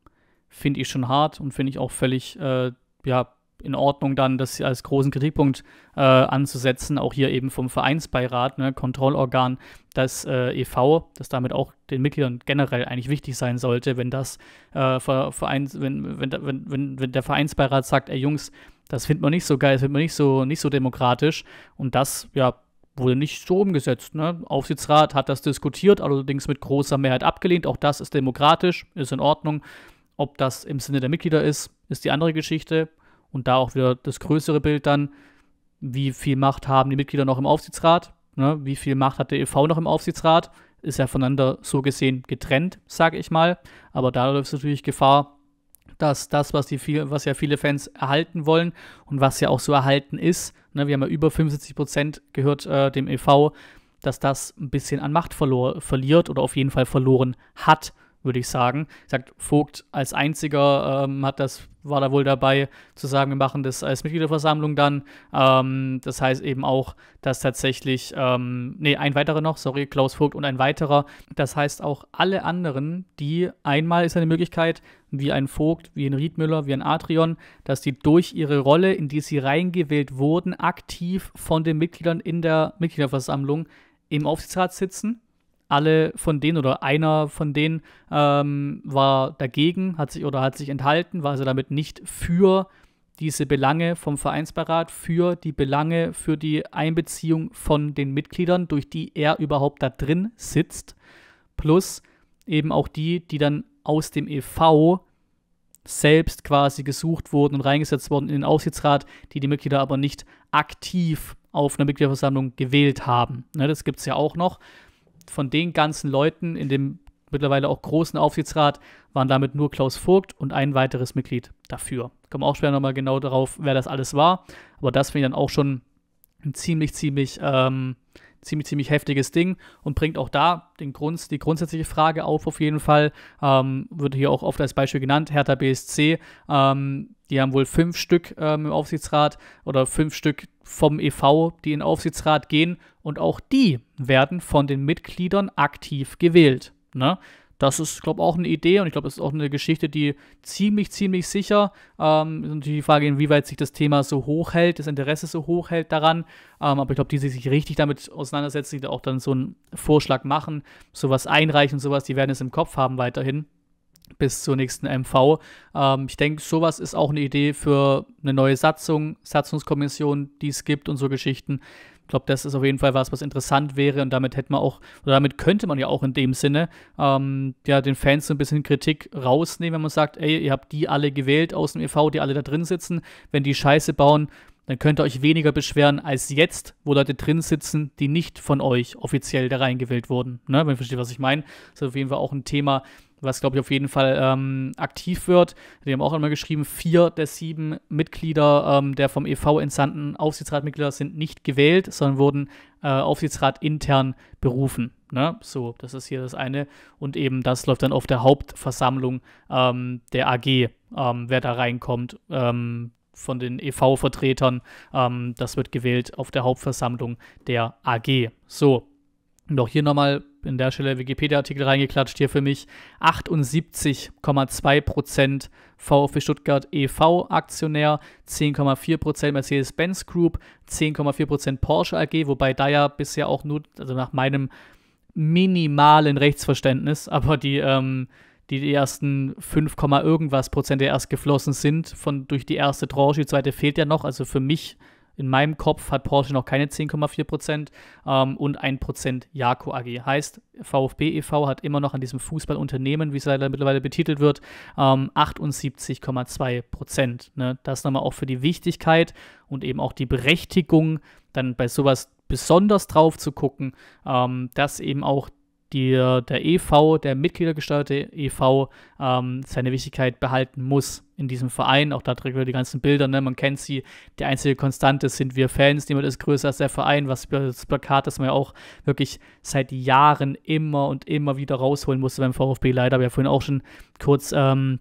finde ich schon hart und finde ich auch völlig, äh, ja, in Ordnung, dann das als großen Kritikpunkt äh, anzusetzen, auch hier eben vom Vereinsbeirat, ne, Kontrollorgan, das äh, e.V., das damit auch den Mitgliedern generell eigentlich wichtig sein sollte, wenn das äh, Vereins, wenn, wenn, wenn, wenn, wenn der Vereinsbeirat sagt, ey Jungs, das findet man nicht so geil, das findet man nicht so, nicht so demokratisch und das, ja, wurde nicht so umgesetzt. Ne? Aufsichtsrat hat das diskutiert, allerdings mit großer Mehrheit abgelehnt. Auch das ist demokratisch, ist in Ordnung. Ob das im Sinne der Mitglieder ist, ist die andere Geschichte. Und da auch wieder das größere Bild dann, wie viel Macht haben die Mitglieder noch im Aufsichtsrat, ne? wie viel Macht hat der EV noch im Aufsichtsrat, ist ja voneinander so gesehen getrennt, sage ich mal. Aber da läuft es natürlich Gefahr, dass das, was, die viel, was ja viele Fans erhalten wollen und was ja auch so erhalten ist, ne, wir haben ja über 75 gehört äh, dem EV, dass das ein bisschen an Macht verlor, verliert oder auf jeden Fall verloren hat würde ich sagen. Sagt Vogt als einziger ähm, hat das, war da wohl dabei zu sagen, wir machen das als Mitgliederversammlung dann. Ähm, das heißt eben auch, dass tatsächlich, ähm, nee, ein weiterer noch, sorry, Klaus Vogt und ein weiterer. Das heißt auch alle anderen, die einmal ist eine Möglichkeit, wie ein Vogt, wie ein Riedmüller, wie ein Adrian, dass die durch ihre Rolle, in die sie reingewählt wurden, aktiv von den Mitgliedern in der Mitgliederversammlung im Aufsichtsrat sitzen alle von denen oder einer von denen ähm, war dagegen, hat sich oder hat sich enthalten, war also damit nicht für diese Belange vom Vereinsbeirat, für die Belange, für die Einbeziehung von den Mitgliedern, durch die er überhaupt da drin sitzt, plus eben auch die, die dann aus dem EV selbst quasi gesucht wurden und reingesetzt wurden in den Aufsichtsrat, die die Mitglieder aber nicht aktiv auf einer Mitgliederversammlung gewählt haben. Ne, das gibt es ja auch noch von den ganzen Leuten in dem mittlerweile auch großen Aufsichtsrat waren damit nur Klaus Vogt und ein weiteres Mitglied dafür. Kommen auch später nochmal genau darauf, wer das alles war. Aber das finde ich dann auch schon ein ziemlich, ziemlich, ähm, ziemlich, ziemlich heftiges Ding und bringt auch da den Grund, die grundsätzliche Frage auf, auf jeden Fall. Ähm, wird hier auch oft als Beispiel genannt, Hertha BSC. Ähm, die haben wohl fünf Stück ähm, im Aufsichtsrat oder fünf Stück vom EV, die in den Aufsichtsrat gehen. Und auch die werden von den Mitgliedern aktiv gewählt. Ne? Das ist, glaube ich, auch eine Idee und ich glaube, das ist auch eine Geschichte, die ziemlich, ziemlich sicher ähm, ist die Frage, inwieweit sich das Thema so hoch hält, das Interesse so hoch hält daran. Ähm, aber ich glaube, die, die sich richtig damit auseinandersetzen, die da auch dann so einen Vorschlag machen, sowas einreichen, und sowas, die werden es im Kopf haben weiterhin bis zur nächsten MV. Ähm, ich denke, sowas ist auch eine Idee für eine neue Satzung, Satzungskommission, die es gibt und so Geschichten. Ich glaube, das ist auf jeden Fall was, was interessant wäre und damit hätte man auch, oder damit könnte man ja auch in dem Sinne ähm, ja den Fans so ein bisschen Kritik rausnehmen, wenn man sagt, ey, ihr habt die alle gewählt aus dem EV, die alle da drin sitzen. Wenn die Scheiße bauen, dann könnt ihr euch weniger beschweren als jetzt, wo Leute drin sitzen, die nicht von euch offiziell da reingewählt wurden. Ne? Wenn ihr versteht, was ich meine. Das ist auf jeden Fall auch ein Thema, was, glaube ich, auf jeden Fall ähm, aktiv wird. Die haben auch einmal geschrieben, vier der sieben Mitglieder ähm, der vom EV entsandten Aufsichtsratmitglieder sind nicht gewählt, sondern wurden äh, Aufsichtsrat intern berufen. Ne? So, das ist hier das eine. Und eben das läuft dann auf der Hauptversammlung ähm, der AG, ähm, wer da reinkommt. Ähm, von den EV-Vertretern, ähm, das wird gewählt auf der Hauptversammlung der AG. So, und auch hier nochmal in der Stelle Wikipedia-Artikel reingeklatscht hier für mich. 78,2% VfB Stuttgart e.V. Aktionär, 10,4% Mercedes-Benz Group, 10,4% Porsche AG, wobei da ja bisher auch nur, also nach meinem minimalen Rechtsverständnis, aber die, ähm, die, die ersten 5, irgendwas Prozent ja erst geflossen sind von, durch die erste Tranche, die zweite fehlt ja noch, also für mich in meinem Kopf hat Porsche noch keine 10,4% ähm, und 1% Jaco AG. Heißt, VfB e.V. hat immer noch an diesem Fußballunternehmen, wie es leider mittlerweile betitelt wird, ähm, 78,2%. Ne? Das nochmal auch für die Wichtigkeit und eben auch die Berechtigung, dann bei sowas besonders drauf zu gucken, ähm, dass eben auch die die, der EV, e der mitgliedergesteuerte EV, ähm, seine Wichtigkeit behalten muss in diesem Verein. Auch da direkt wieder die ganzen Bilder, ne? man kennt sie. Die einzige Konstante sind wir Fans. Niemand ist größer als der Verein. Was das Plakat, das man ja auch wirklich seit Jahren immer und immer wieder rausholen musste beim VfB. Leider, habe ich ja vorhin auch schon kurz. Ähm,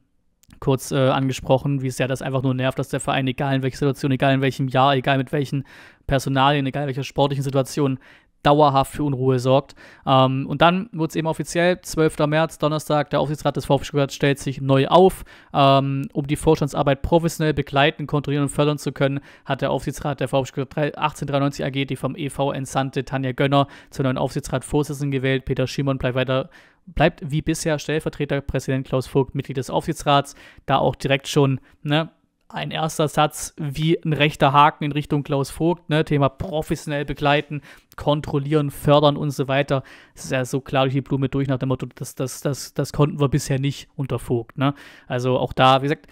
kurz äh, angesprochen, wie sehr das einfach nur nervt, dass der Verein, egal in welcher Situation, egal in welchem Jahr, egal mit welchen Personalien, egal in welcher sportlichen Situation, dauerhaft für Unruhe sorgt. Ähm, und dann wurde es eben offiziell, 12. März, Donnerstag, der Aufsichtsrat des VfB stellt sich neu auf. Ähm, um die Vorstandsarbeit professionell begleiten, kontrollieren und fördern zu können, hat der Aufsichtsrat der VfB 1893 AG die vom EV entsandte Tanja Gönner zur neuen Aufsichtsratsvorsitzenden gewählt. Peter Schimon bleibt weiter bleibt wie bisher Stellvertreter Präsident Klaus Vogt Mitglied des Aufsichtsrats, da auch direkt schon ne, ein erster Satz wie ein rechter Haken in Richtung Klaus Vogt, ne? Thema professionell begleiten, kontrollieren, fördern und so weiter. Das ist ja so klar durch die Blume durch nach dem Motto, das, das, das, das konnten wir bisher nicht unter Vogt. Ne? Also auch da, wie gesagt,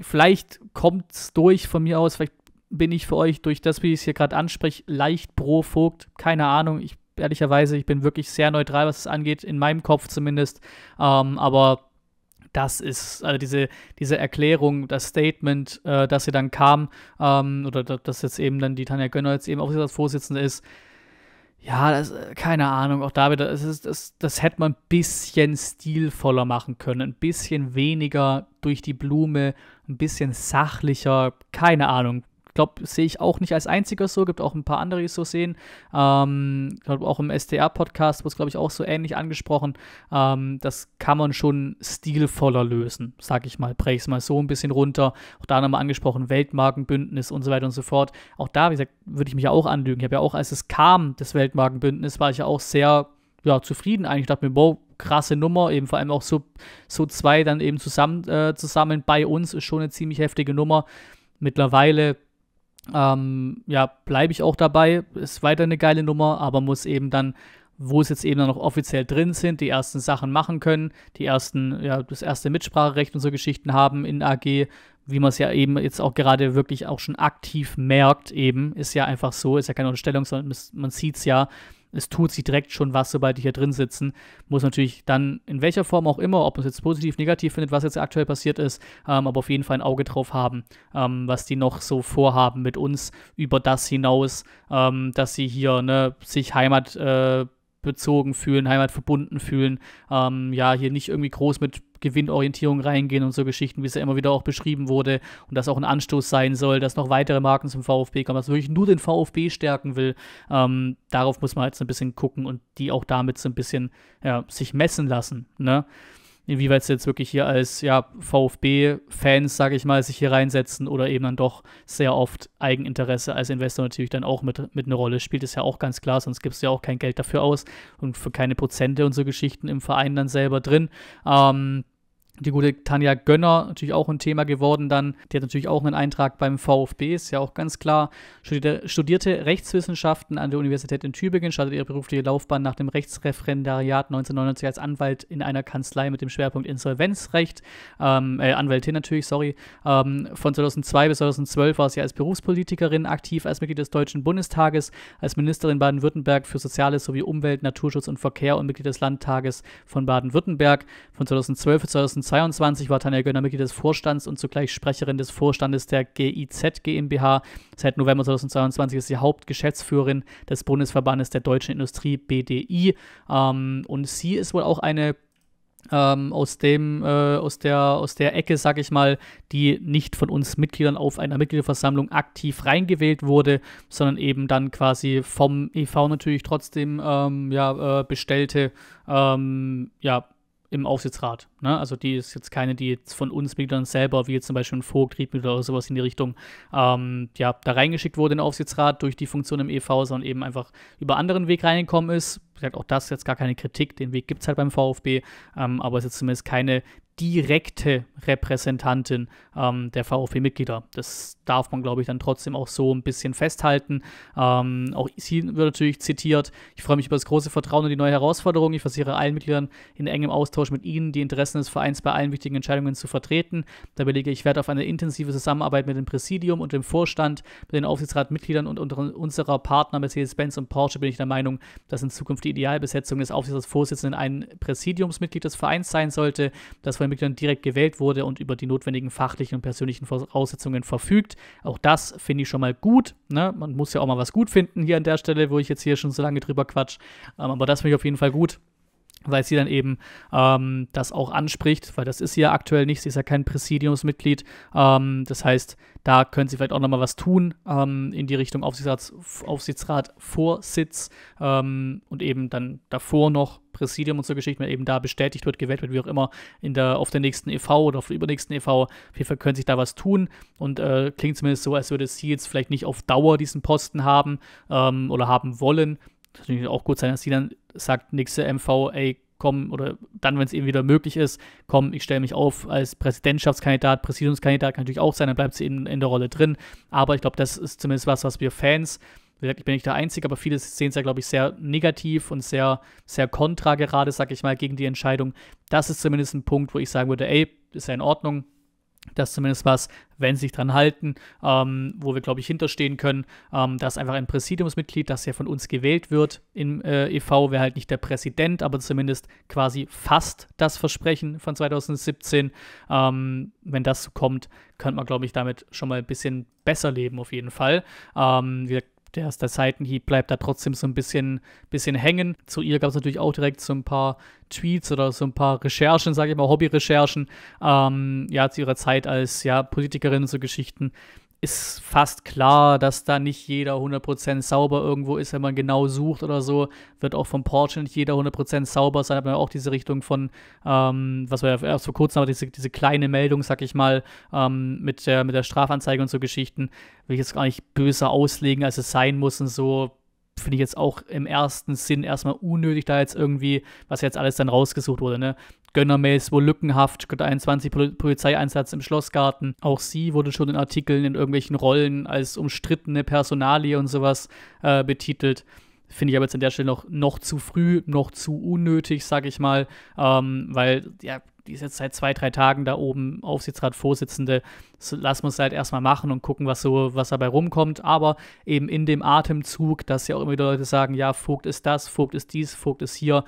vielleicht kommt es durch von mir aus, vielleicht bin ich für euch durch das, wie ich es hier gerade anspreche, leicht pro Vogt. Keine Ahnung, ich ehrlicherweise, ich bin wirklich sehr neutral, was es angeht, in meinem Kopf zumindest. Ähm, aber das ist, also diese, diese Erklärung, das Statement, äh, dass sie dann kam, ähm, oder dass jetzt eben dann die Tanja Gönner jetzt eben auch als Vorsitzende ist, ja, das, äh, keine Ahnung, auch da wieder, das, das, das hätte man ein bisschen stilvoller machen können, ein bisschen weniger durch die Blume, ein bisschen sachlicher, keine Ahnung glaube, sehe ich auch nicht als einziger so. Gibt auch ein paar andere, die es so sehen. Ähm, ich Ähm, auch im STR-Podcast wurde es, glaube ich, auch so ähnlich angesprochen. Ähm, das kann man schon stilvoller lösen, sage ich mal. Breche es mal so ein bisschen runter. Auch da nochmal angesprochen, Weltmarkenbündnis und so weiter und so fort. Auch da, wie gesagt, würde ich mich ja auch anlügen. Ich habe ja auch, als es kam, das Weltmarkenbündnis, war ich ja auch sehr ja, zufrieden eigentlich. Ich dachte mir, wow, krasse Nummer, eben vor allem auch so, so zwei dann eben zusammen, äh, zusammen bei uns ist schon eine ziemlich heftige Nummer. Mittlerweile ähm, ja, bleibe ich auch dabei. Ist weiter eine geile Nummer, aber muss eben dann, wo es jetzt eben dann noch offiziell drin sind, die ersten Sachen machen können, die ersten, ja, das erste Mitspracherecht und so Geschichten haben in AG, wie man es ja eben jetzt auch gerade wirklich auch schon aktiv merkt, eben, ist ja einfach so, ist ja keine Unterstellung, sondern man sieht es ja, es tut sich direkt schon was, sobald die hier drin sitzen. Muss natürlich dann in welcher Form auch immer, ob man es jetzt positiv, negativ findet, was jetzt aktuell passiert ist, ähm, aber auf jeden Fall ein Auge drauf haben, ähm, was die noch so vorhaben mit uns über das hinaus, ähm, dass sie hier ne, sich Heimat äh, heimatbezogen fühlen, heimatverbunden fühlen. Ähm, ja, hier nicht irgendwie groß mit Gewinnorientierung reingehen und so Geschichten, wie es ja immer wieder auch beschrieben wurde und das auch ein Anstoß sein soll, dass noch weitere Marken zum VfB kommen, dass wirklich nur den VfB stärken will. Ähm, darauf muss man jetzt halt ein bisschen gucken und die auch damit so ein bisschen ja, sich messen lassen. Ne? inwieweit sie jetzt wirklich hier als ja, VfB-Fans, sage ich mal, sich hier reinsetzen oder eben dann doch sehr oft Eigeninteresse als Investor natürlich dann auch mit, mit eine Rolle spielt, ist ja auch ganz klar, sonst gibst du ja auch kein Geld dafür aus und für keine Prozente und so Geschichten im Verein dann selber drin. Ähm, die gute Tanja Gönner, natürlich auch ein Thema geworden dann. Die hat natürlich auch einen Eintrag beim VfB, ist ja auch ganz klar. Studierte Rechtswissenschaften an der Universität in Tübingen, startete ihre berufliche Laufbahn nach dem Rechtsreferendariat 1999 als Anwalt in einer Kanzlei mit dem Schwerpunkt Insolvenzrecht. Ähm, äh, Anwältin natürlich, sorry. Ähm, von 2002 bis 2012 war sie als Berufspolitikerin aktiv, als Mitglied des Deutschen Bundestages, als Ministerin Baden-Württemberg für Soziales sowie Umwelt, Naturschutz und Verkehr und Mitglied des Landtages von Baden-Württemberg. Von 2012 bis 2012 2022 war Tanja Gönner Mitglied des Vorstands und zugleich Sprecherin des Vorstandes der GIZ GmbH. Seit November 2022 ist sie Hauptgeschäftsführerin des Bundesverbandes der deutschen Industrie BDI. Ähm, und sie ist wohl auch eine ähm, aus dem äh, aus der aus der Ecke, sag ich mal, die nicht von uns Mitgliedern auf einer Mitgliederversammlung aktiv reingewählt wurde, sondern eben dann quasi vom EV natürlich trotzdem ähm, ja äh, bestellte ähm, ja im Aufsichtsrat. Ne? Also die ist jetzt keine, die jetzt von uns Mitgliedern selber, wie jetzt zum Beispiel ein Vogt, Riedmitglied oder sowas in die Richtung, ähm, ja, da reingeschickt wurde in den Aufsichtsrat durch die Funktion im EV, sondern eben einfach über anderen Weg reingekommen ist, sagt auch das ist jetzt gar keine Kritik, den Weg gibt es halt beim VfB, ähm, aber es ist jetzt zumindest keine direkte Repräsentantin ähm, der VfB-Mitglieder. Das darf man, glaube ich, dann trotzdem auch so ein bisschen festhalten. Ähm, auch sie wird natürlich zitiert, ich freue mich über das große Vertrauen und die neue Herausforderung. Ich versichere allen Mitgliedern in engem Austausch mit ihnen, die Interessen des Vereins bei allen wichtigen Entscheidungen zu vertreten. Da belege ich Wert auf eine intensive Zusammenarbeit mit dem Präsidium und dem Vorstand, mit den Aufsichtsratmitgliedern und unserer Partner Mercedes-Benz und Porsche bin ich der Meinung, dass in Zukunft die Idealbesetzung des Aufsichtsratsvorsitzenden ein Präsidiumsmitglied des Vereins sein sollte, das von den Mitgliedern direkt gewählt wurde und über die notwendigen fachlichen und persönlichen Voraussetzungen verfügt. Auch das finde ich schon mal gut. Ne? Man muss ja auch mal was gut finden hier an der Stelle, wo ich jetzt hier schon so lange drüber quatsch. Ähm, aber das finde ich auf jeden Fall gut weil sie dann eben ähm, das auch anspricht, weil das ist sie ja aktuell nicht, sie ist ja kein Präsidiumsmitglied. Ähm, das heißt, da können sie vielleicht auch nochmal was tun ähm, in die Richtung Aufsichtsrats, Aufsichtsratvorsitz ähm, und eben dann davor noch Präsidium und so Geschichten, wenn eben da bestätigt wird, gewählt wird, wie auch immer, in der, auf der nächsten EV oder auf der übernächsten EV. Auf jeden Fall können sich da was tun und äh, klingt zumindest so, als würde sie jetzt vielleicht nicht auf Dauer diesen Posten haben ähm, oder haben wollen. Das natürlich auch gut sein, dass sie dann sagt nächste MV, ey, komm, oder dann, wenn es eben wieder möglich ist, komm, ich stelle mich auf als Präsidentschaftskandidat, Präsidiumskandidat kann natürlich auch sein, dann bleibt sie eben in der Rolle drin. Aber ich glaube, das ist zumindest was, was wir Fans, wie gesagt, ich bin nicht der Einzige, aber viele sehen es ja, glaube ich, sehr negativ und sehr, sehr kontra gerade, sag ich mal, gegen die Entscheidung. Das ist zumindest ein Punkt, wo ich sagen würde, ey, ist ja in Ordnung, das ist zumindest was, wenn sie sich dran halten, ähm, wo wir, glaube ich, hinterstehen können, ähm, dass einfach ein Präsidiumsmitglied, das ja von uns gewählt wird im äh, e.V., wäre halt nicht der Präsident, aber zumindest quasi fast das Versprechen von 2017. Ähm, wenn das so kommt, könnte man, glaube ich, damit schon mal ein bisschen besser leben, auf jeden Fall. Ähm, wir der erste Seitenhieb bleibt da trotzdem so ein bisschen, bisschen hängen. Zu ihr gab es natürlich auch direkt so ein paar Tweets oder so ein paar Recherchen, sage ich mal, Hobbyrecherchen, ähm, ja, zu ihrer Zeit als ja, Politikerin und so Geschichten ist fast klar, dass da nicht jeder 100% sauber irgendwo ist, wenn man genau sucht oder so. Wird auch vom Porsche nicht jeder 100% sauber sein. Hat man auch diese Richtung von, ähm, was wir ja erst vor kurzem haben, diese, diese kleine Meldung, sag ich mal, ähm, mit, der, mit der Strafanzeige und so Geschichten. Will ich jetzt gar nicht böser auslegen, als es sein muss und so. Finde ich jetzt auch im ersten Sinn erstmal unnötig, da jetzt irgendwie, was jetzt alles dann rausgesucht wurde, ne? gönnermäßig wohl lückenhaft, Gott 21 Pol Polizeieinsatz im Schlossgarten. Auch sie wurde schon in Artikeln in irgendwelchen Rollen als umstrittene Personalie und sowas äh, betitelt. Finde ich aber jetzt an der Stelle noch, noch zu früh, noch zu unnötig, sage ich mal, ähm, weil ja, die ist jetzt seit zwei, drei Tagen da oben Aufsichtsratsvorsitzende. So, lassen wir halt erstmal machen und gucken, was so, was dabei rumkommt. Aber eben in dem Atemzug, dass ja auch immer wieder Leute sagen, ja, Vogt ist das, Vogt ist dies, Vogt ist hier,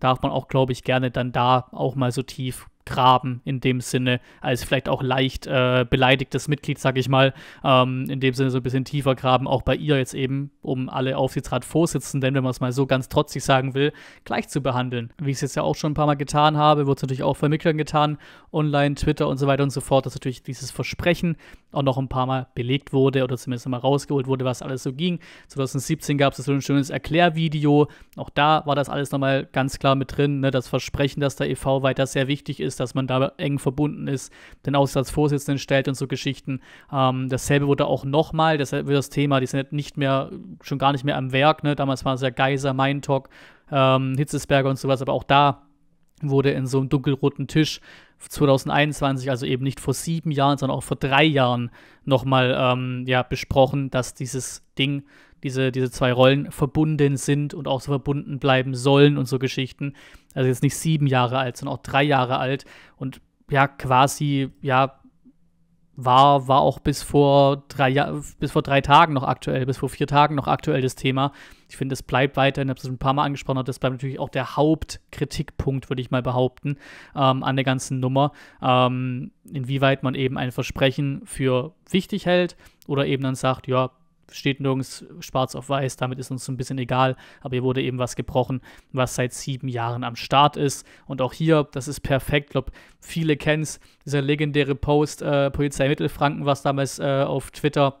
darf man auch, glaube ich, gerne dann da auch mal so tief graben in dem Sinne, als vielleicht auch leicht äh, beleidigtes Mitglied, sag ich mal, ähm, in dem Sinne so ein bisschen tiefer graben, auch bei ihr jetzt eben, um alle Aufsichtsratvorsitzenden, wenn man es mal so ganz trotzig sagen will, gleich zu behandeln. Wie ich es jetzt ja auch schon ein paar Mal getan habe, wurde es natürlich auch von Mitgliedern getan, online, Twitter und so weiter und so fort, dass natürlich dieses Versprechen auch noch ein paar Mal belegt wurde oder zumindest mal rausgeholt wurde, was alles so ging. 2017 gab es so ein schönes Erklärvideo, auch da war das alles nochmal ganz klar mit drin, ne? das Versprechen, dass der e.V. weiter sehr wichtig ist, ist, dass man da eng verbunden ist, den Aussichtsratsvorsitzenden stellt und so Geschichten. Ähm, dasselbe wurde auch nochmal, deshalb wird das Thema, die sind nicht mehr, schon gar nicht mehr am Werk, ne? damals waren es ja Geiser, Meintok, ähm, Hitzesberger und sowas, aber auch da wurde in so einem dunkelroten Tisch 2021, also eben nicht vor sieben Jahren, sondern auch vor drei Jahren nochmal ähm, ja, besprochen, dass dieses Ding, diese, diese zwei Rollen verbunden sind und auch so verbunden bleiben sollen und so Geschichten also jetzt nicht sieben Jahre alt, sondern auch drei Jahre alt und ja quasi, ja, war, war auch bis vor drei Jahr, bis vor drei Tagen noch aktuell, bis vor vier Tagen noch aktuell das Thema. Ich finde, das bleibt weiterhin, ich habe es ein paar Mal angesprochen, das bleibt natürlich auch der Hauptkritikpunkt, würde ich mal behaupten, ähm, an der ganzen Nummer. Ähm, inwieweit man eben ein Versprechen für wichtig hält oder eben dann sagt, ja, steht nirgends schwarz auf weiß, damit ist uns so ein bisschen egal, aber hier wurde eben was gebrochen, was seit sieben Jahren am Start ist. Und auch hier, das ist perfekt, ich glaube, viele kennen es, dieser legendäre Post äh, Polizei Mittelfranken, was damals äh, auf Twitter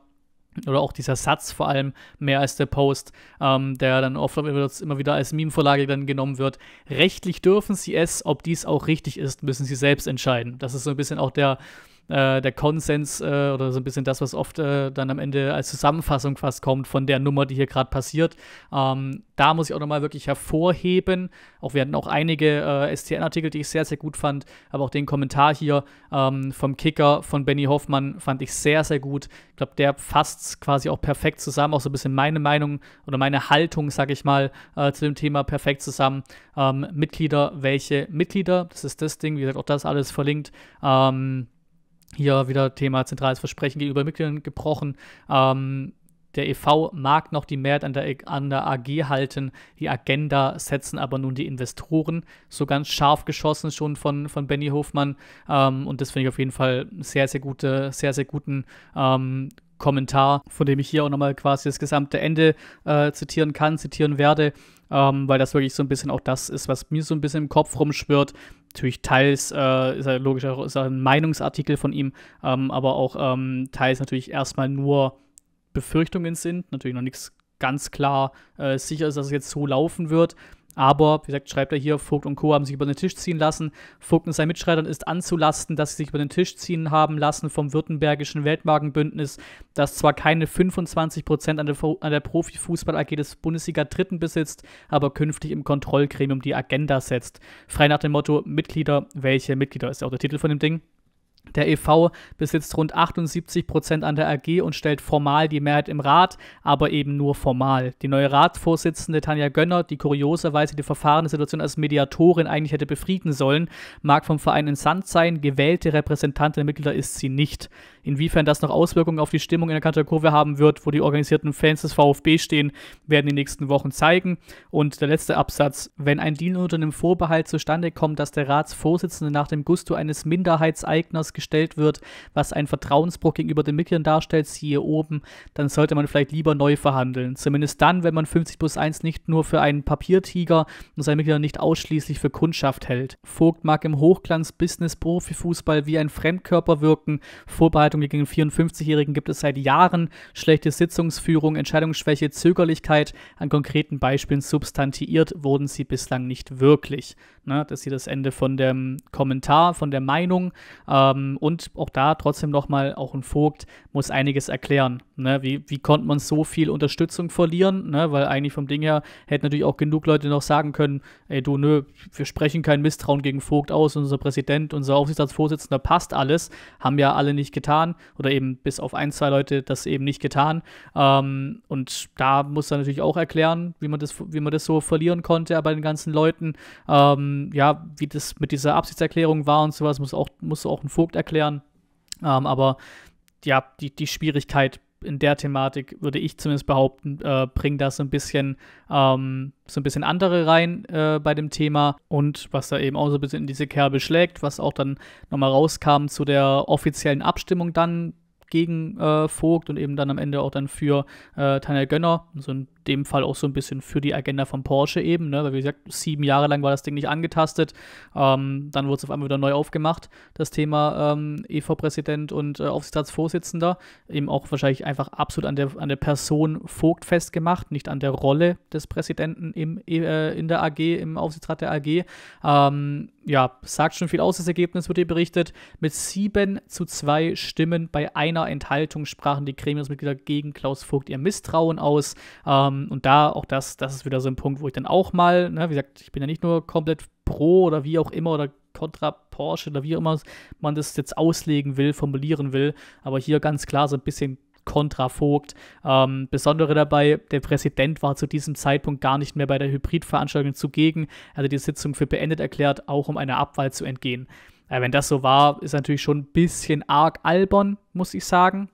oder auch dieser Satz vor allem mehr als der Post, ähm, der dann oft immer wieder als Meme-Vorlage dann genommen wird. Rechtlich dürfen sie es, ob dies auch richtig ist, müssen sie selbst entscheiden. Das ist so ein bisschen auch der, äh, der Konsens äh, oder so ein bisschen das, was oft äh, dann am Ende als Zusammenfassung fast kommt von der Nummer, die hier gerade passiert. Ähm, da muss ich auch nochmal wirklich hervorheben. Auch wir hatten auch einige äh, STN-Artikel, die ich sehr, sehr gut fand, aber auch den Kommentar hier ähm, vom Kicker von Benny Hoffmann fand ich sehr, sehr gut. Ich glaube, der fasst quasi auch perfekt zusammen, auch so ein bisschen meine Meinung oder meine Haltung, sag ich mal, äh, zu dem Thema perfekt zusammen. Ähm, Mitglieder, welche Mitglieder, das ist das Ding, wie gesagt, auch das alles verlinkt. Ähm, hier wieder Thema zentrales Versprechen gegenüber Mitgliedern gebrochen. Ähm, der EV mag noch die Mehrheit an der, e- an der, AG halten, die Agenda setzen aber nun die Investoren. So ganz scharf geschossen schon von, von Benny Hofmann. Ähm, und das finde ich auf jeden Fall sehr, sehr gute, sehr, sehr guten ähm, Kommentar, von dem ich hier auch nochmal quasi das gesamte Ende äh, zitieren kann, zitieren werde, ähm, weil das wirklich so ein bisschen auch das ist, was mir so ein bisschen im Kopf rumschwirrt. Natürlich teils äh, ist er logisch ist er ein Meinungsartikel von ihm, ähm, aber auch ähm, teils natürlich erstmal nur Befürchtungen sind, natürlich noch nichts ganz klar äh, sicher ist, dass es jetzt so laufen wird. Aber, wie gesagt, schreibt er hier, Vogt und Co. haben sich über den Tisch ziehen lassen. Vogt und seinen Mitstreitern ist anzulasten, dass sie sich über den Tisch ziehen haben lassen vom Württembergischen Weltmarkenbündnis, das zwar keine 25 an der, an der Profifußball-AG des Bundesliga Dritten besitzt, aber künftig im Kontrollgremium die Agenda setzt. Frei nach dem Motto Mitglieder, welche Mitglieder ist ja auch der Titel von dem Ding. Der EV besitzt rund 78 Prozent an der AG und stellt formal die Mehrheit im Rat, aber eben nur formal. Die neue Ratsvorsitzende Tanja Gönner, die kurioserweise die verfahrene Situation als Mediatorin eigentlich hätte befrieden sollen, mag vom Verein in Sand sein, gewählte Repräsentantin der Mitglieder ist sie nicht. Inwiefern das noch Auswirkungen auf die Stimmung in der Kanterkurve haben wird, wo die organisierten Fans des VfB stehen, werden die nächsten Wochen zeigen. Und der letzte Absatz, wenn ein Deal unter einem Vorbehalt zustande kommt, dass der Ratsvorsitzende nach dem Gusto eines Minderheitseigners gestellt wird, was ein Vertrauensbruch gegenüber den Mitgliedern darstellt, siehe oben, dann sollte man vielleicht lieber neu verhandeln. Zumindest dann, wenn man 50 plus 1 nicht nur für einen Papiertiger und seine Mitglieder nicht ausschließlich für Kundschaft hält. Vogt mag im Hochglanz-Business-Profifußball wie ein Fremdkörper wirken. Vorbereitung gegen 54-Jährigen gibt es seit Jahren. Schlechte Sitzungsführung, Entscheidungsschwäche, Zögerlichkeit an konkreten Beispielen substantiiert wurden sie bislang nicht wirklich. Ne? Das ist hier das Ende von dem Kommentar, von der Meinung. Ähm, und auch da trotzdem nochmal, auch ein Vogt muss einiges erklären. Ne? Wie, wie konnte man so viel Unterstützung verlieren? Ne? Weil eigentlich vom Ding her hätten natürlich auch genug Leute noch sagen können, ey du, nö, wir sprechen kein Misstrauen gegen Vogt aus, unser Präsident, unser Aufsichtsratsvorsitzender passt alles. Haben ja alle nicht getan oder eben bis auf ein, zwei Leute das eben nicht getan. Ähm, und da muss er natürlich auch erklären, wie man das, wie man das so verlieren konnte bei den ganzen Leuten. Ähm, ähm, ja, wie das mit dieser Absichtserklärung war und sowas, muss auch, musst du auch ein Vogt erklären. Ähm, aber ja, die, die Schwierigkeit in der Thematik, würde ich zumindest behaupten, äh, bringt da so ein bisschen, ähm, so ein bisschen andere rein äh, bei dem Thema und was da eben auch so ein bisschen in diese Kerbe schlägt, was auch dann nochmal rauskam zu der offiziellen Abstimmung dann gegen äh, Vogt und eben dann am Ende auch dann für äh, Tanja Gönner, so ein dem Fall auch so ein bisschen für die Agenda von Porsche eben, ne? weil wie gesagt, sieben Jahre lang war das Ding nicht angetastet, ähm, dann wurde es auf einmal wieder neu aufgemacht, das Thema ähm, EV-Präsident und äh, Aufsichtsratsvorsitzender, eben auch wahrscheinlich einfach absolut an der, an der Person Vogt festgemacht, nicht an der Rolle des Präsidenten im, äh, in der AG, im Aufsichtsrat der AG. Ähm, ja, sagt schon viel aus, das Ergebnis wird hier berichtet. Mit sieben zu zwei Stimmen bei einer Enthaltung sprachen die Gremiumsmitglieder gegen Klaus Vogt ihr Misstrauen aus. Ähm, ähm, und da auch das, das ist wieder so ein Punkt, wo ich dann auch mal, ne, wie gesagt, ich bin ja nicht nur komplett pro oder wie auch immer oder kontra Porsche oder wie auch immer man das jetzt auslegen will, formulieren will, aber hier ganz klar so ein bisschen kontra Vogt. Ähm, Besondere dabei, der Präsident war zu diesem Zeitpunkt gar nicht mehr bei der Hybridveranstaltung zugegen, hatte die Sitzung für beendet erklärt, auch um einer Abwahl zu entgehen. Äh, wenn das so war, ist natürlich schon ein bisschen arg albern, muss ich sagen.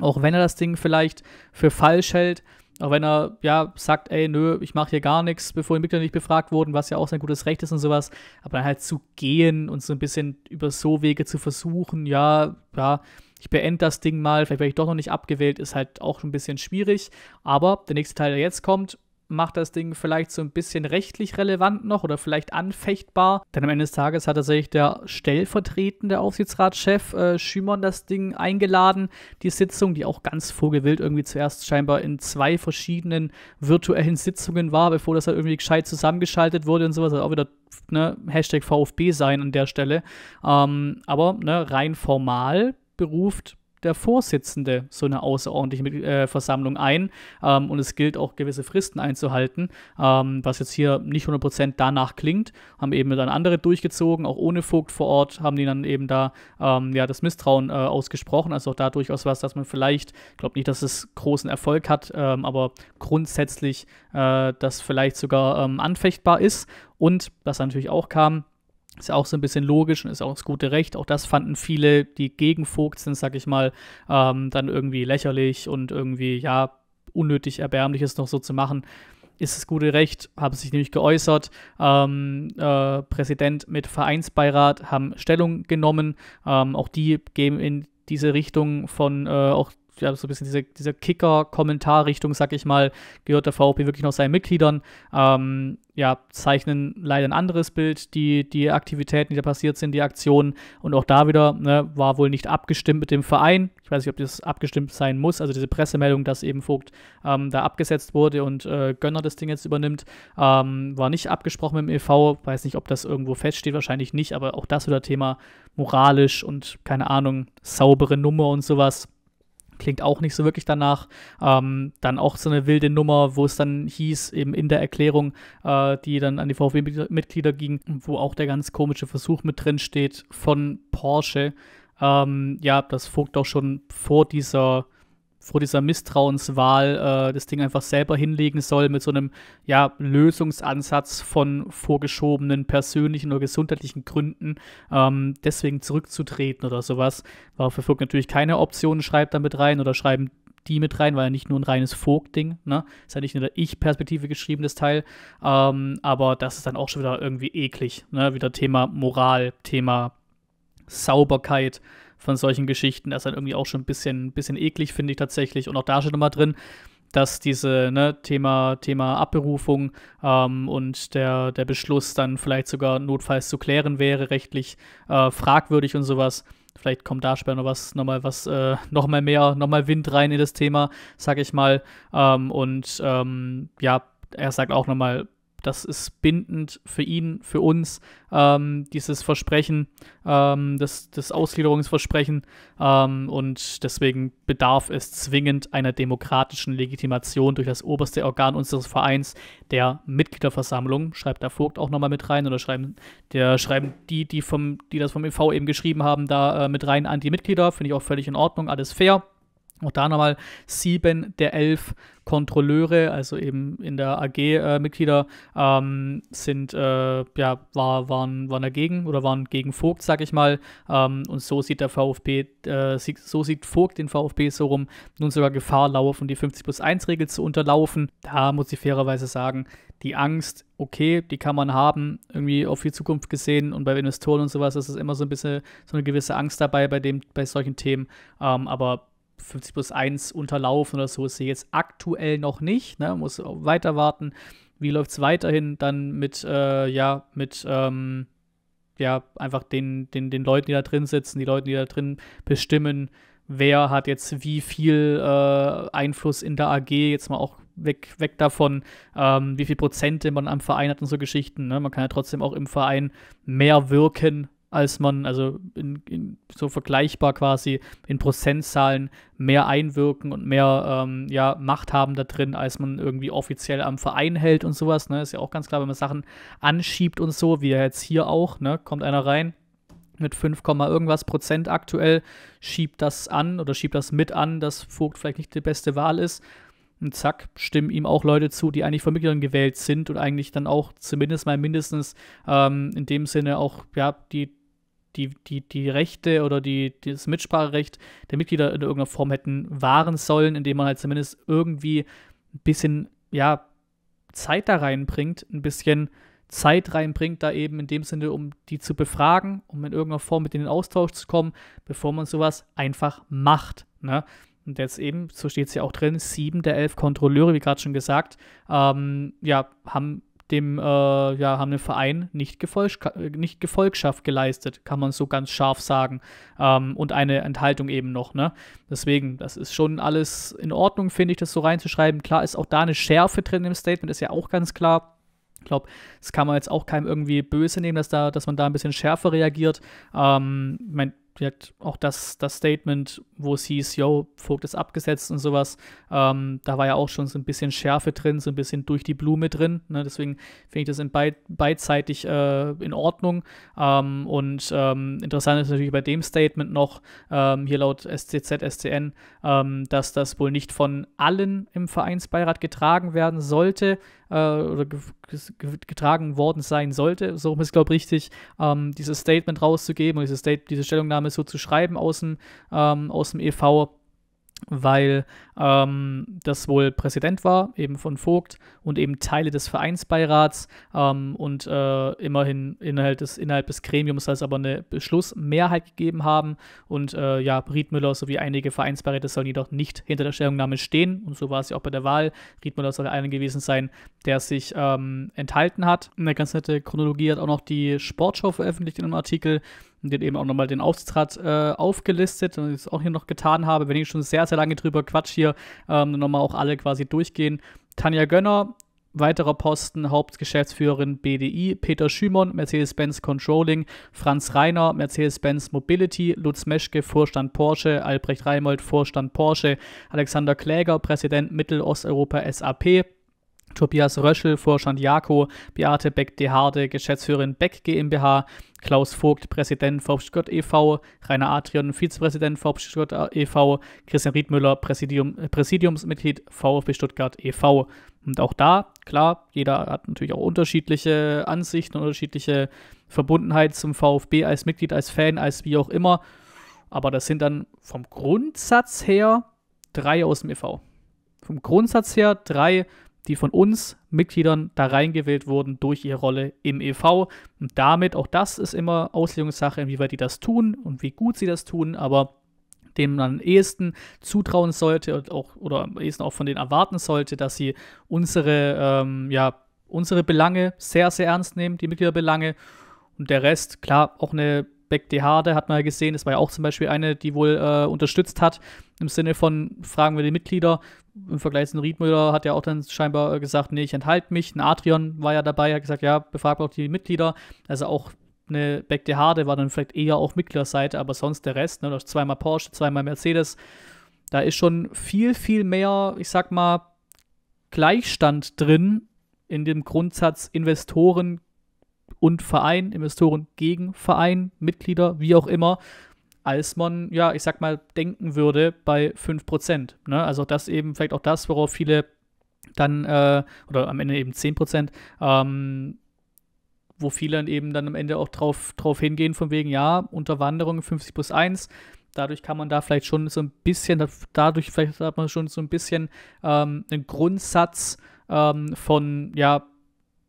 Auch wenn er das Ding vielleicht für falsch hält. Auch wenn er ja sagt, ey, nö, ich mache hier gar nichts, bevor die Mitglieder nicht befragt wurden, was ja auch sein gutes Recht ist und sowas, aber dann halt zu gehen und so ein bisschen über so Wege zu versuchen, ja, ja, ich beende das Ding mal, vielleicht werde ich doch noch nicht abgewählt, ist halt auch schon ein bisschen schwierig. Aber der nächste Teil, der jetzt kommt, macht das Ding vielleicht so ein bisschen rechtlich relevant noch oder vielleicht anfechtbar. Denn am Ende des Tages hat tatsächlich der stellvertretende Aufsichtsratschef äh, Schümon das Ding eingeladen. Die Sitzung, die auch ganz vorgewillt irgendwie zuerst scheinbar in zwei verschiedenen virtuellen Sitzungen war, bevor das halt irgendwie gescheit zusammengeschaltet wurde und sowas. hat auch wieder ne, Hashtag VfB sein an der Stelle. Ähm, aber ne, rein formal beruft der Vorsitzende so eine außerordentliche äh, Versammlung ein ähm, und es gilt auch gewisse Fristen einzuhalten, ähm, was jetzt hier nicht 100% danach klingt. Haben eben dann andere durchgezogen, auch ohne Vogt vor Ort, haben die dann eben da ähm, ja, das Misstrauen äh, ausgesprochen. Also auch da durchaus was, dass man vielleicht, ich glaube nicht, dass es großen Erfolg hat, ähm, aber grundsätzlich äh, das vielleicht sogar ähm, anfechtbar ist. Und was natürlich auch kam, ist auch so ein bisschen logisch und ist auch das gute Recht. Auch das fanden viele, die gegen Vogt sind, sag ich mal, ähm, dann irgendwie lächerlich und irgendwie, ja, unnötig Erbärmliches noch so zu machen. Ist das gute Recht, haben sich nämlich geäußert. Ähm, äh, Präsident mit Vereinsbeirat haben Stellung genommen. Ähm, auch die gehen in diese Richtung von äh, auch ja, so ein bisschen diese, diese Kicker-Kommentarrichtung, sag ich mal, gehört der VfB wirklich noch seinen Mitgliedern. Ähm, ja, zeichnen leider ein anderes Bild, die, die Aktivitäten, die da passiert sind, die Aktionen. Und auch da wieder ne, war wohl nicht abgestimmt mit dem Verein. Ich weiß nicht, ob das abgestimmt sein muss. Also diese Pressemeldung, dass eben Vogt ähm, da abgesetzt wurde und äh, Gönner das Ding jetzt übernimmt, ähm, war nicht abgesprochen mit dem EV. Weiß nicht, ob das irgendwo feststeht, wahrscheinlich nicht. Aber auch das wieder Thema moralisch und keine Ahnung, saubere Nummer und sowas klingt auch nicht so wirklich danach. Ähm, dann auch so eine wilde Nummer, wo es dann hieß, eben in der Erklärung, äh, die dann an die VfB-Mitglieder ging, wo auch der ganz komische Versuch mit drin steht von Porsche. Ähm, ja, das folgt auch schon vor dieser vor dieser Misstrauenswahl äh, das Ding einfach selber hinlegen soll mit so einem ja, Lösungsansatz von vorgeschobenen persönlichen oder gesundheitlichen Gründen, ähm, deswegen zurückzutreten oder sowas. War für Vogt natürlich keine Option, schreibt damit rein oder schreiben die mit rein, weil er nicht nur ein reines Vogt-Ding, ne? Ist ja nicht nur der Ich-Perspektive geschrieben, das Teil. Ähm, aber das ist dann auch schon wieder irgendwie eklig, ne? Wieder Thema Moral, Thema Sauberkeit, von solchen Geschichten. Das ist dann irgendwie auch schon ein bisschen, bisschen eklig, finde ich tatsächlich. Und auch da steht nochmal drin, dass diese ne, Thema, Thema Abberufung ähm, und der, der Beschluss dann vielleicht sogar notfalls zu klären wäre, rechtlich äh, fragwürdig und sowas. Vielleicht kommt da später noch was, nochmal was, äh, nochmal mehr, nochmal Wind rein in das Thema, sag ich mal. Ähm, und ähm, ja, er sagt auch nochmal, das ist bindend für ihn, für uns, ähm, dieses Versprechen, ähm, das, das Ausgliederungsversprechen. Ähm, und deswegen bedarf es zwingend einer demokratischen Legitimation durch das oberste Organ unseres Vereins, der Mitgliederversammlung. Schreibt der Vogt auch nochmal mit rein oder schreiben, der, schreiben die, die, vom, die das vom EV eben geschrieben haben, da äh, mit rein an die Mitglieder. Finde ich auch völlig in Ordnung, alles fair. Auch da nochmal sieben der elf Kontrolleure, also eben in der AG-Mitglieder, äh, ähm, sind, äh, ja, war, waren, waren dagegen oder waren gegen Vogt, sag ich mal. Ähm, und so sieht der VfB, äh, so sieht Vogt den VfB so rum, nun sogar Gefahr laufen, die 50 plus 1 Regel zu unterlaufen. Da muss ich fairerweise sagen, die Angst, okay, die kann man haben, irgendwie auf die Zukunft gesehen und bei Investoren und sowas, ist es immer so ein bisschen so eine gewisse Angst dabei bei dem, bei solchen Themen. Ähm, aber 50 plus 1 unterlaufen oder so ist sie jetzt aktuell noch nicht, ne? muss weiter warten. Wie läuft es weiterhin dann mit, äh, ja, mit, ähm, ja, einfach den, den, den Leuten, die da drin sitzen, die Leuten, die da drin bestimmen, wer hat jetzt wie viel äh, Einfluss in der AG, jetzt mal auch weg, weg davon, ähm, wie viel Prozente man am Verein hat und so Geschichten. Ne? Man kann ja trotzdem auch im Verein mehr wirken, als man, also in, in, so vergleichbar quasi in Prozentzahlen mehr einwirken und mehr ähm, ja, Macht haben da drin, als man irgendwie offiziell am Verein hält und sowas. Ne? Ist ja auch ganz klar, wenn man Sachen anschiebt und so, wie jetzt hier auch, ne? kommt einer rein mit 5, irgendwas Prozent aktuell, schiebt das an oder schiebt das mit an, dass Vogt vielleicht nicht die beste Wahl ist. Und zack, stimmen ihm auch Leute zu, die eigentlich von Mitgliedern gewählt sind und eigentlich dann auch zumindest mal mindestens ähm, in dem Sinne auch ja, die, die, die, die Rechte oder die, das Mitspracherecht der Mitglieder in irgendeiner Form hätten wahren sollen, indem man halt zumindest irgendwie ein bisschen ja, Zeit da reinbringt, ein bisschen Zeit reinbringt, da eben in dem Sinne, um die zu befragen, um in irgendeiner Form mit denen in Austausch zu kommen, bevor man sowas einfach macht. Ne? und jetzt eben, so steht es ja auch drin, sieben der elf Kontrolleure, wie gerade schon gesagt, ähm, ja, haben dem, äh, ja, haben dem Verein nicht, Gefolg, äh, nicht Gefolgschaft geleistet, kann man so ganz scharf sagen. Ähm, und eine Enthaltung eben noch, ne? Deswegen, das ist schon alles in Ordnung, finde ich, das so reinzuschreiben. Klar ist auch da eine Schärfe drin im Statement, ist ja auch ganz klar. Ich glaube, das kann man jetzt auch keinem irgendwie böse nehmen, dass, da, dass man da ein bisschen schärfer reagiert. Ähm, ich meine, hat auch das, das Statement, wo e es hieß, yo, Vogt ist abgesetzt und sowas, ähm, da war ja auch schon so ein bisschen Schärfe drin, so ein bisschen durch die Blume drin. Ne? Deswegen finde ich das in beid, beidseitig äh, in Ordnung. Ähm, und ähm, interessant ist natürlich bei dem Statement noch, ähm, hier laut SCZ, SCN, ähm, dass das wohl nicht von allen im Vereinsbeirat getragen werden sollte, äh, oder getragen worden sein sollte, so ist es, glaube ich richtig, ähm, dieses Statement rauszugeben und diese, State diese Stellungnahme so zu schreiben aus dem, ähm, aus dem EV, weil ähm, das wohl Präsident war, eben von Vogt und eben Teile des Vereinsbeirats ähm, und äh, immerhin innerhalb des, innerhalb des Gremiums soll es aber eine Beschlussmehrheit gegeben haben und äh, ja, Riedmüller sowie einige Vereinsbeiräte sollen jedoch nicht hinter der Stellungnahme stehen und so war es ja auch bei der Wahl. Riedmüller soll einer gewesen sein, der sich ähm, enthalten hat. Eine ganz nette Chronologie hat auch noch die Sportschau veröffentlicht in einem Artikel den eben auch nochmal den Aufsichtsrat äh, aufgelistet und das auch hier noch getan habe. Wenn ich schon sehr, sehr lange drüber quatsch hier, hier ähm, nochmal auch alle quasi durchgehen. Tanja Gönner, weiterer Posten Hauptgeschäftsführerin BDI, Peter Schümon, Mercedes-Benz Controlling, Franz Reiner, Mercedes-Benz Mobility, Lutz Meschke, Vorstand Porsche, Albrecht Reimold, Vorstand Porsche, Alexander Kläger, Präsident Mittelosteuropa SAP, Tobias Röschel, Vorstand Jako, Beate Beck-Deharde, Geschäftsführerin Beck GmbH, Klaus Vogt, Präsident Forstgott e.V., Rainer Adrian, Vizepräsident Forstgott e.V., Christian Riedmüller, Präsidium, Präsidiumsmitglied VfB Stuttgart e.V. Und auch da, klar, jeder hat natürlich auch unterschiedliche Ansichten, unterschiedliche Verbundenheit zum VfB als Mitglied, als Fan, als wie auch immer. Aber das sind dann vom Grundsatz her drei aus dem e.V. Vom Grundsatz her drei die von uns Mitgliedern da reingewählt wurden durch ihre Rolle im EV. Und damit, auch das ist immer Auslegungssache, inwieweit die das tun und wie gut sie das tun, aber dem man am ehesten zutrauen sollte und auch, oder am ehesten auch von denen erwarten sollte, dass sie unsere, ähm, ja, unsere Belange sehr, sehr ernst nehmen, die Mitgliederbelange. Und der Rest, klar, auch eine Beck de Harde hat man ja gesehen, das war ja auch zum Beispiel eine, die wohl äh, unterstützt hat, im Sinne von fragen wir die Mitglieder, im Vergleich zu Riedmüller hat ja auch dann scheinbar äh, gesagt, nee, ich enthalte mich. Ein Adrian war ja dabei, hat gesagt, ja, befragt auch die Mitglieder. Also auch eine Beck de Harde war dann vielleicht eher auch Mitgliederseite, aber sonst der Rest, ne, zweimal Porsche, zweimal Mercedes. Da ist schon viel, viel mehr, ich sag mal, Gleichstand drin in dem Grundsatz Investoren und Verein, Investoren gegen Verein, Mitglieder, wie auch immer als man, ja, ich sag mal, denken würde bei 5%. Ne? Also das eben vielleicht auch das, worauf viele dann, äh, oder am Ende eben 10%, ähm, wo viele dann eben dann am Ende auch drauf, drauf hingehen, von wegen, ja, Unterwanderung 50 plus 1, dadurch kann man da vielleicht schon so ein bisschen, dadurch vielleicht hat man schon so ein bisschen ähm, einen Grundsatz ähm, von, ja,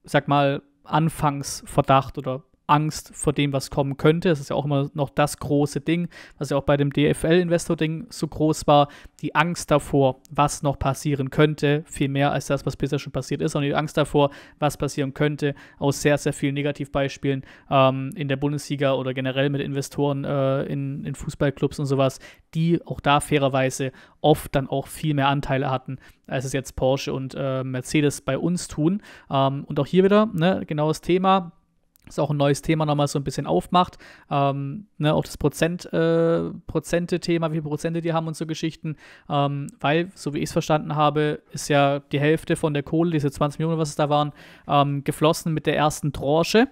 sag mal, Anfangsverdacht oder Angst vor dem, was kommen könnte. Das ist ja auch immer noch das große Ding, was ja auch bei dem DFL-Investor-Ding so groß war. Die Angst davor, was noch passieren könnte, viel mehr als das, was bisher schon passiert ist, sondern die Angst davor, was passieren könnte, aus sehr, sehr vielen Negativbeispielen ähm, in der Bundesliga oder generell mit Investoren äh, in, in Fußballclubs und sowas, die auch da fairerweise oft dann auch viel mehr Anteile hatten, als es jetzt Porsche und äh, Mercedes bei uns tun. Ähm, und auch hier wieder, ne, genaues Thema ist auch ein neues Thema nochmal so ein bisschen aufmacht. Ähm, ne, auch das Prozent, äh, Prozente-Thema, wie viele Prozente die haben und so Geschichten. Ähm, weil, so wie ich es verstanden habe, ist ja die Hälfte von der Kohle, diese 20 Millionen, was es da waren, ähm, geflossen mit der ersten Tranche.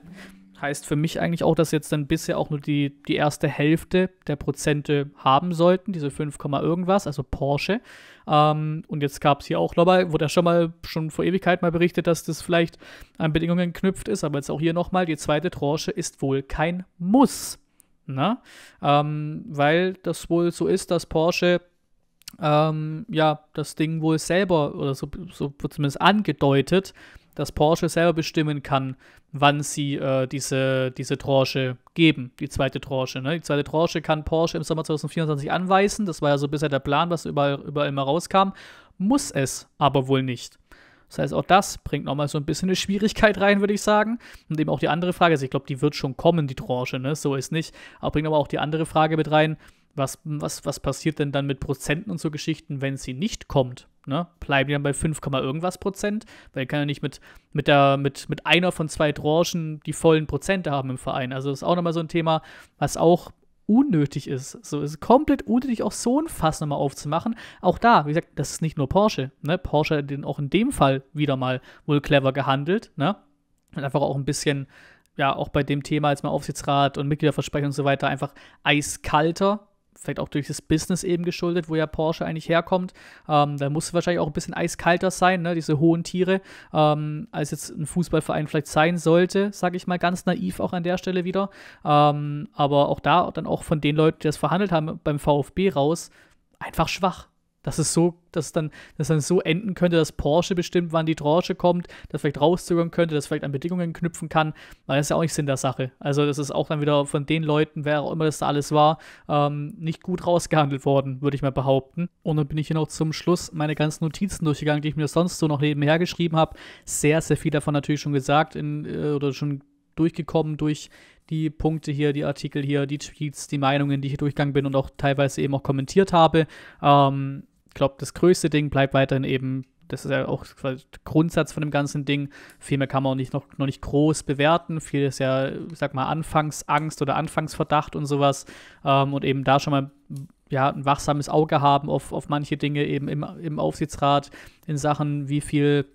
Heißt für mich eigentlich auch, dass jetzt dann bisher auch nur die, die erste Hälfte der Prozente haben sollten, diese 5, irgendwas, also Porsche. Ähm, und jetzt gab es hier auch nochmal, wurde ja schon mal schon vor Ewigkeit mal berichtet, dass das vielleicht an Bedingungen geknüpft ist, aber jetzt auch hier nochmal, die zweite Tranche ist wohl kein Muss. Ne? Ähm, weil das wohl so ist, dass Porsche ähm, ja das Ding wohl selber oder so, so wird zumindest angedeutet, dass Porsche selber bestimmen kann, wann sie äh, diese, diese Tranche geben, die zweite Tranche. Ne? Die zweite Tranche kann Porsche im Sommer 2024 anweisen. Das war ja so bisher der Plan, was überall, überall immer rauskam. Muss es aber wohl nicht. Das heißt, auch das bringt nochmal so ein bisschen eine Schwierigkeit rein, würde ich sagen. Und eben auch die andere Frage, also ich glaube, die wird schon kommen, die Tranche, ne? so ist nicht. Aber bringt aber auch die andere Frage mit rein, was, was, was passiert denn dann mit Prozenten und so Geschichten, wenn sie nicht kommt? Ne? Bleiben die dann bei 5, irgendwas Prozent? Weil kann ja nicht mit, mit, der, mit, mit einer von zwei Tranchen die vollen Prozente haben im Verein. Also das ist auch nochmal so ein Thema, was auch unnötig ist. So ist komplett unnötig, auch so ein Fass nochmal aufzumachen. Auch da, wie gesagt, das ist nicht nur Porsche. Ne? Porsche hat auch in dem Fall wieder mal wohl clever gehandelt. Ne? Und einfach auch ein bisschen, ja, auch bei dem Thema als mal Aufsichtsrat und Mitgliederversprechen und so weiter, einfach eiskalter vielleicht auch durch das Business eben geschuldet, wo ja Porsche eigentlich herkommt. Ähm, da muss wahrscheinlich auch ein bisschen eiskalter sein, ne? diese hohen Tiere, ähm, als jetzt ein Fußballverein vielleicht sein sollte, sage ich mal ganz naiv auch an der Stelle wieder. Ähm, aber auch da dann auch von den Leuten, die das verhandelt haben beim VfB raus, einfach schwach. Dass es so, dass es dann, dass dann so enden könnte, dass Porsche bestimmt, wann die Tranche kommt, das vielleicht rauszögern könnte, das vielleicht an Bedingungen knüpfen kann, weil das ist ja auch nicht Sinn der Sache. Also das ist auch dann wieder von den Leuten, wer auch immer das da alles war, ähm, nicht gut rausgehandelt worden, würde ich mal behaupten. Und dann bin ich hier noch zum Schluss meine ganzen Notizen durchgegangen, die ich mir sonst so noch nebenher geschrieben habe. Sehr, sehr viel davon natürlich schon gesagt in, äh, oder schon durchgekommen durch die Punkte hier, die Artikel hier, die Tweets, die Meinungen, die ich hier durchgegangen bin und auch teilweise eben auch kommentiert habe. Ähm, glaube, das größte Ding bleibt weiterhin eben, das ist ja auch der Grundsatz von dem ganzen Ding. Viel mehr kann man auch nicht, noch, noch nicht groß bewerten. Viel ist ja, sag mal, Anfangsangst oder Anfangsverdacht und sowas. Ähm, und eben da schon mal ja, ein wachsames Auge haben auf, auf manche Dinge eben im, im Aufsichtsrat in Sachen, wie viel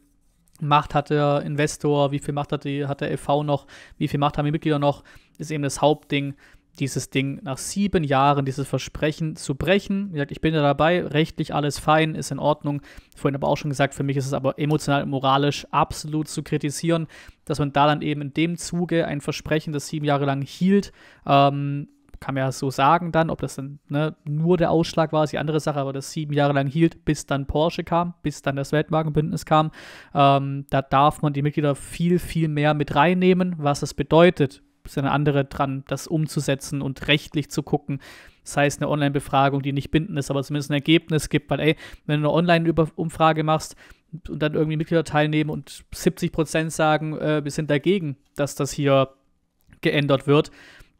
Macht hat der Investor, wie viel Macht hat, die, hat der LV noch, wie viel Macht haben die Mitglieder noch, ist eben das Hauptding dieses Ding nach sieben Jahren, dieses Versprechen zu brechen. Wie gesagt, ich bin ja dabei, rechtlich alles fein, ist in Ordnung. Vorhin aber auch schon gesagt, für mich ist es aber emotional und moralisch absolut zu kritisieren, dass man da dann eben in dem Zuge ein Versprechen, das sieben Jahre lang hielt, ähm, kann man ja so sagen dann, ob das dann ne, nur der Ausschlag war, ist die andere Sache, aber das sieben Jahre lang hielt, bis dann Porsche kam, bis dann das Weltwagenbündnis kam. Ähm, da darf man die Mitglieder viel, viel mehr mit reinnehmen, was es bedeutet, ist eine andere dran, das umzusetzen und rechtlich zu gucken. Das heißt, eine Online-Befragung, die nicht bindend ist, aber zumindest ein Ergebnis gibt, weil, ey, wenn du eine Online-Umfrage machst und dann irgendwie Mitglieder teilnehmen und 70 Prozent sagen, äh, wir sind dagegen, dass das hier geändert wird,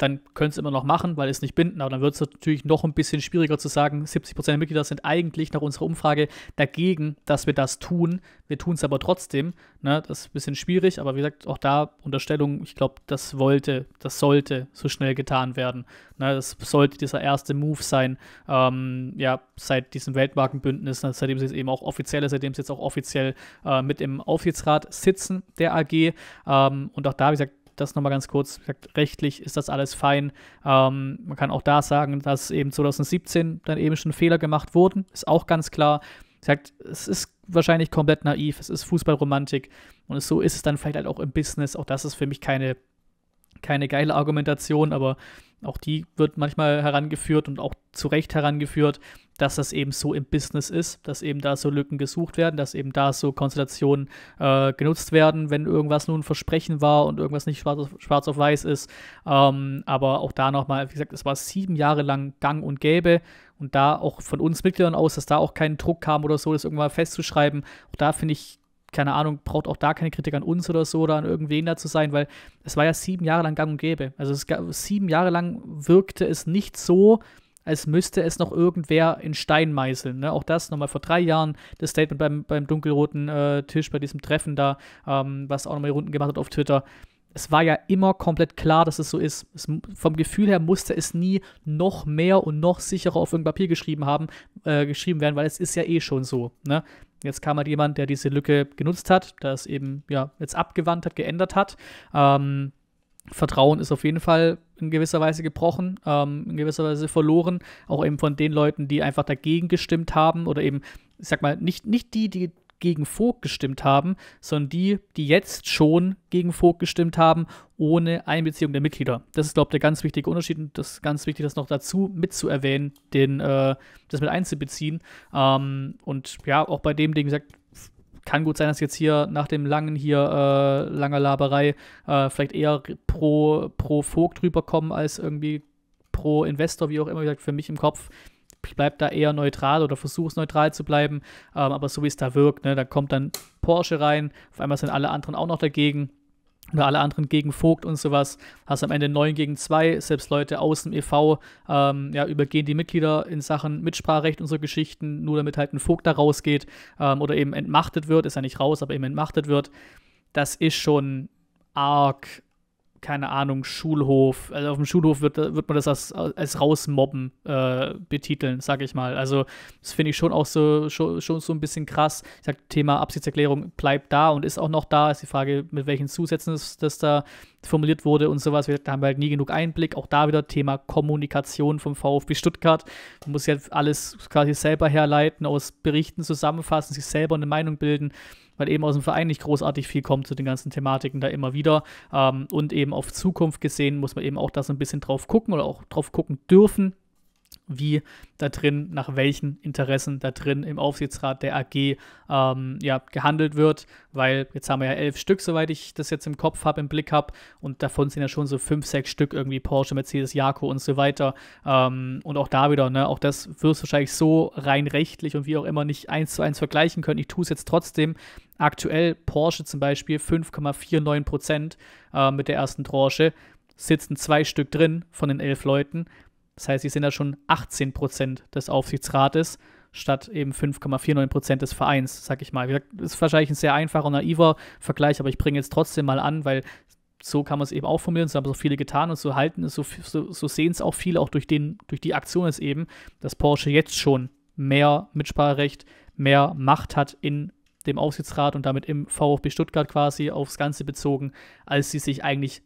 dann können sie immer noch machen, weil es nicht binden, aber dann wird es natürlich noch ein bisschen schwieriger zu sagen, 70% Prozent der Mitglieder sind eigentlich nach unserer Umfrage dagegen, dass wir das tun. Wir tun es aber trotzdem. Ne? Das ist ein bisschen schwierig, aber wie gesagt, auch da Unterstellung, ich glaube, das wollte, das sollte so schnell getan werden. Ne? Das sollte dieser erste Move sein, ähm, ja, seit diesem Weltmarkenbündnis, ne? seitdem sie jetzt eben auch offiziell, seitdem sie jetzt auch offiziell äh, mit im Aufsichtsrat sitzen, der AG. Ähm, und auch da, wie gesagt, das nochmal ganz kurz, rechtlich ist das alles fein. Ähm, man kann auch da sagen, dass eben 2017 dann eben schon Fehler gemacht wurden, ist auch ganz klar. Sagt, es ist wahrscheinlich komplett naiv, es ist Fußballromantik und so ist es dann vielleicht halt auch im Business. Auch das ist für mich keine, keine geile Argumentation, aber auch die wird manchmal herangeführt und auch zu Recht herangeführt dass das eben so im Business ist, dass eben da so Lücken gesucht werden, dass eben da so Konstellationen äh, genutzt werden, wenn irgendwas nun ein Versprechen war und irgendwas nicht schwarz auf, schwarz auf weiß ist. Ähm, aber auch da nochmal, wie gesagt, es war sieben Jahre lang gang und gäbe und da auch von uns Mitgliedern aus, dass da auch kein Druck kam oder so, das irgendwann festzuschreiben. Auch da finde ich, keine Ahnung, braucht auch da keine Kritik an uns oder so oder an irgendwen da zu sein, weil es war ja sieben Jahre lang gang und gäbe. Also es, sieben Jahre lang wirkte es nicht so, als müsste es noch irgendwer in Stein meißeln. Ne? Auch das nochmal vor drei Jahren, das Statement beim, beim dunkelroten äh, Tisch, bei diesem Treffen da, ähm, was auch nochmal Runden gemacht hat auf Twitter. Es war ja immer komplett klar, dass es so ist. Es, vom Gefühl her musste es nie noch mehr und noch sicherer auf irgendein Papier geschrieben haben, äh, geschrieben werden, weil es ist ja eh schon so. Ne? Jetzt kam halt jemand, der diese Lücke genutzt hat, das eben ja jetzt abgewandt hat, geändert hat. Ähm, Vertrauen ist auf jeden Fall in gewisser Weise gebrochen, ähm, in gewisser Weise verloren, auch eben von den Leuten, die einfach dagegen gestimmt haben oder eben, ich sag mal, nicht, nicht die, die gegen Vogt gestimmt haben, sondern die, die jetzt schon gegen Vogt gestimmt haben, ohne Einbeziehung der Mitglieder. Das ist, glaube ich, der ganz wichtige Unterschied und das ist ganz wichtig, das noch dazu mitzuerwähnen, den, äh, das mit einzubeziehen. Ähm, und ja, auch bei dem Ding, gesagt, kann gut sein, dass jetzt hier nach dem langen hier, äh, langer Laberei, äh, vielleicht eher pro, pro Vogt rüberkommen als irgendwie pro Investor, wie auch immer, wie gesagt, für mich im Kopf. Ich bleibe da eher neutral oder versuche es neutral zu bleiben. Ähm, aber so wie es da wirkt, ne, da kommt dann Porsche rein, auf einmal sind alle anderen auch noch dagegen oder alle anderen gegen Vogt und sowas, hast am Ende 9 gegen 2, selbst Leute aus dem e.V. Ähm, ja, übergehen die Mitglieder in Sachen Mitspracherecht und so Geschichten, nur damit halt ein Vogt da rausgeht ähm, oder eben entmachtet wird, ist ja nicht raus, aber eben entmachtet wird. Das ist schon arg keine Ahnung, Schulhof, also auf dem Schulhof wird, wird man das als, als Rausmobben äh, betiteln, sag ich mal. Also das finde ich schon auch so, schon, schon, so ein bisschen krass. Ich sag, Thema Absichtserklärung bleibt da und ist auch noch da. Ist die Frage, mit welchen Zusätzen das, das da formuliert wurde und sowas. Wir da haben wir halt nie genug Einblick. Auch da wieder Thema Kommunikation vom VfB Stuttgart. Man muss jetzt alles quasi selber herleiten, aus Berichten zusammenfassen, sich selber eine Meinung bilden weil eben aus dem Verein nicht großartig viel kommt zu den ganzen Thematiken da immer wieder. Ähm, und eben auf Zukunft gesehen muss man eben auch da so ein bisschen drauf gucken oder auch drauf gucken dürfen wie da drin, nach welchen Interessen da drin im Aufsichtsrat der AG ähm, ja, gehandelt wird, weil jetzt haben wir ja elf Stück, soweit ich das jetzt im Kopf habe, im Blick habe, und davon sind ja schon so fünf, sechs Stück irgendwie Porsche, Mercedes, Jaco und so weiter. Ähm, und auch da wieder, ne, auch das wirst du wahrscheinlich so rein rechtlich und wie auch immer nicht eins zu eins vergleichen können. Ich tue es jetzt trotzdem. Aktuell Porsche zum Beispiel 5,49 äh, mit der ersten Tranche sitzen zwei Stück drin von den elf Leuten. Das heißt, sie sind da schon 18 Prozent des Aufsichtsrates statt eben 5,49 Prozent des Vereins, sag ich mal. Das ist wahrscheinlich ein sehr einfacher und naiver Vergleich, aber ich bringe jetzt trotzdem mal an, weil so kann man es eben auch formulieren, so haben so viele getan und so halten es, so, so, so sehen es auch viele, auch durch, den, durch die Aktion ist eben, dass Porsche jetzt schon mehr Mitspracherecht, mehr Macht hat in dem Aufsichtsrat und damit im VfB Stuttgart quasi aufs Ganze bezogen, als sie sich eigentlich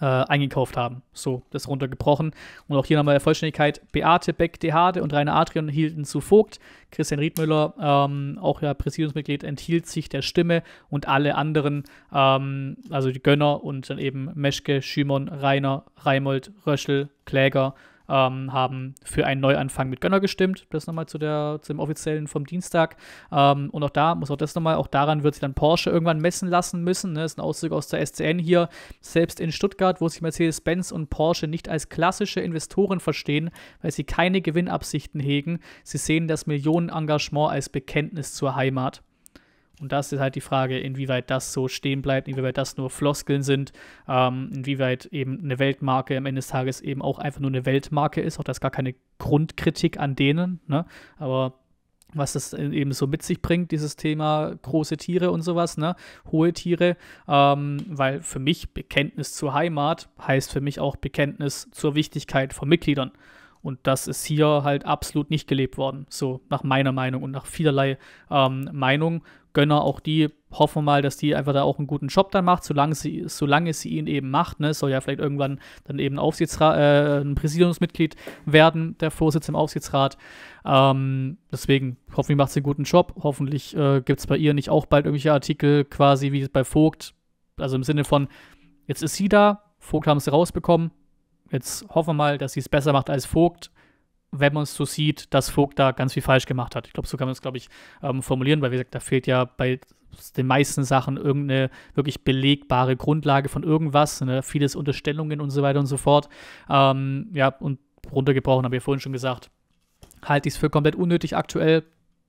äh, eingekauft haben. So, das runtergebrochen. Und auch hier nochmal der Vollständigkeit: Beate Beck, Dehade und Rainer Adrian hielten zu Vogt. Christian Riedmüller, ähm, auch ja Präsidiumsmitglied, enthielt sich der Stimme und alle anderen, ähm, also die Gönner und dann eben Meschke, Schümon, Rainer, Reimold, Röschel, Kläger, ähm, haben für einen Neuanfang mit Gönner gestimmt. Das nochmal zu, zu dem offiziellen vom Dienstag. Ähm, und auch da muss auch das nochmal, auch daran wird sich dann Porsche irgendwann messen lassen müssen. Ne? Das ist ein Auszug aus der SCN hier. Selbst in Stuttgart, wo sich Mercedes-Benz und Porsche nicht als klassische Investoren verstehen, weil sie keine Gewinnabsichten hegen. Sie sehen das Millionenengagement als Bekenntnis zur Heimat. Und das ist halt die Frage, inwieweit das so stehen bleibt, inwieweit das nur Floskeln sind, ähm, inwieweit eben eine Weltmarke am Ende des Tages eben auch einfach nur eine Weltmarke ist. Auch das ist gar keine Grundkritik an denen, ne? aber was das eben so mit sich bringt, dieses Thema große Tiere und sowas, ne? hohe Tiere, ähm, weil für mich Bekenntnis zur Heimat heißt für mich auch Bekenntnis zur Wichtigkeit von Mitgliedern. Und das ist hier halt absolut nicht gelebt worden, so nach meiner Meinung und nach vielerlei ähm, Meinung Gönner, auch die hoffen wir mal, dass die einfach da auch einen guten Job dann macht, solange sie, solange sie ihn eben macht. Ne? soll ja vielleicht irgendwann dann eben Aufsichtsrat, äh, ein Präsidiumsmitglied werden, der Vorsitz im Aufsichtsrat. Ähm, deswegen hoffentlich macht sie einen guten Job. Hoffentlich äh, gibt es bei ihr nicht auch bald irgendwelche Artikel, quasi wie bei Vogt. Also im Sinne von, jetzt ist sie da, Vogt haben sie rausbekommen. Jetzt hoffen wir mal, dass sie es besser macht als Vogt wenn man es so sieht, dass Vogt da ganz viel falsch gemacht hat. Ich glaube, so kann man es, glaube ich, ähm, formulieren, weil, wie gesagt, da fehlt ja bei den meisten Sachen irgendeine wirklich belegbare Grundlage von irgendwas, ne? vieles Unterstellungen und so weiter und so fort. Ähm, ja, und runtergebrochen, habe ich ja vorhin schon gesagt, halte ich es für komplett unnötig aktuell,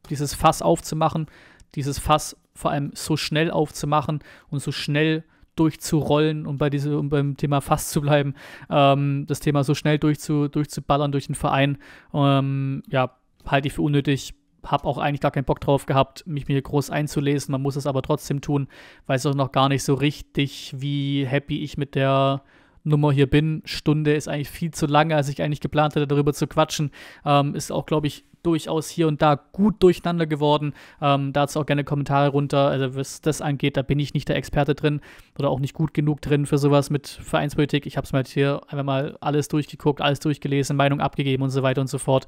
dieses Fass aufzumachen, dieses Fass vor allem so schnell aufzumachen und so schnell aufzumachen durchzurollen, um, bei diese, um beim Thema Fass zu bleiben, ähm, das Thema so schnell durchzu, durchzuballern durch den Verein, ähm, ja, halte ich für unnötig. Habe auch eigentlich gar keinen Bock drauf gehabt, mich mir groß einzulesen. Man muss es aber trotzdem tun. Weiß auch noch gar nicht so richtig, wie happy ich mit der Nummer hier bin. Stunde ist eigentlich viel zu lange, als ich eigentlich geplant hatte, darüber zu quatschen. Ähm, ist auch, glaube ich, durchaus hier und da gut durcheinander geworden. Ähm, dazu auch gerne Kommentare runter. Also was das angeht, da bin ich nicht der Experte drin oder auch nicht gut genug drin für sowas mit Vereinspolitik. Ich habe es mal halt hier einfach mal alles durchgeguckt, alles durchgelesen, Meinung abgegeben und so weiter und so fort.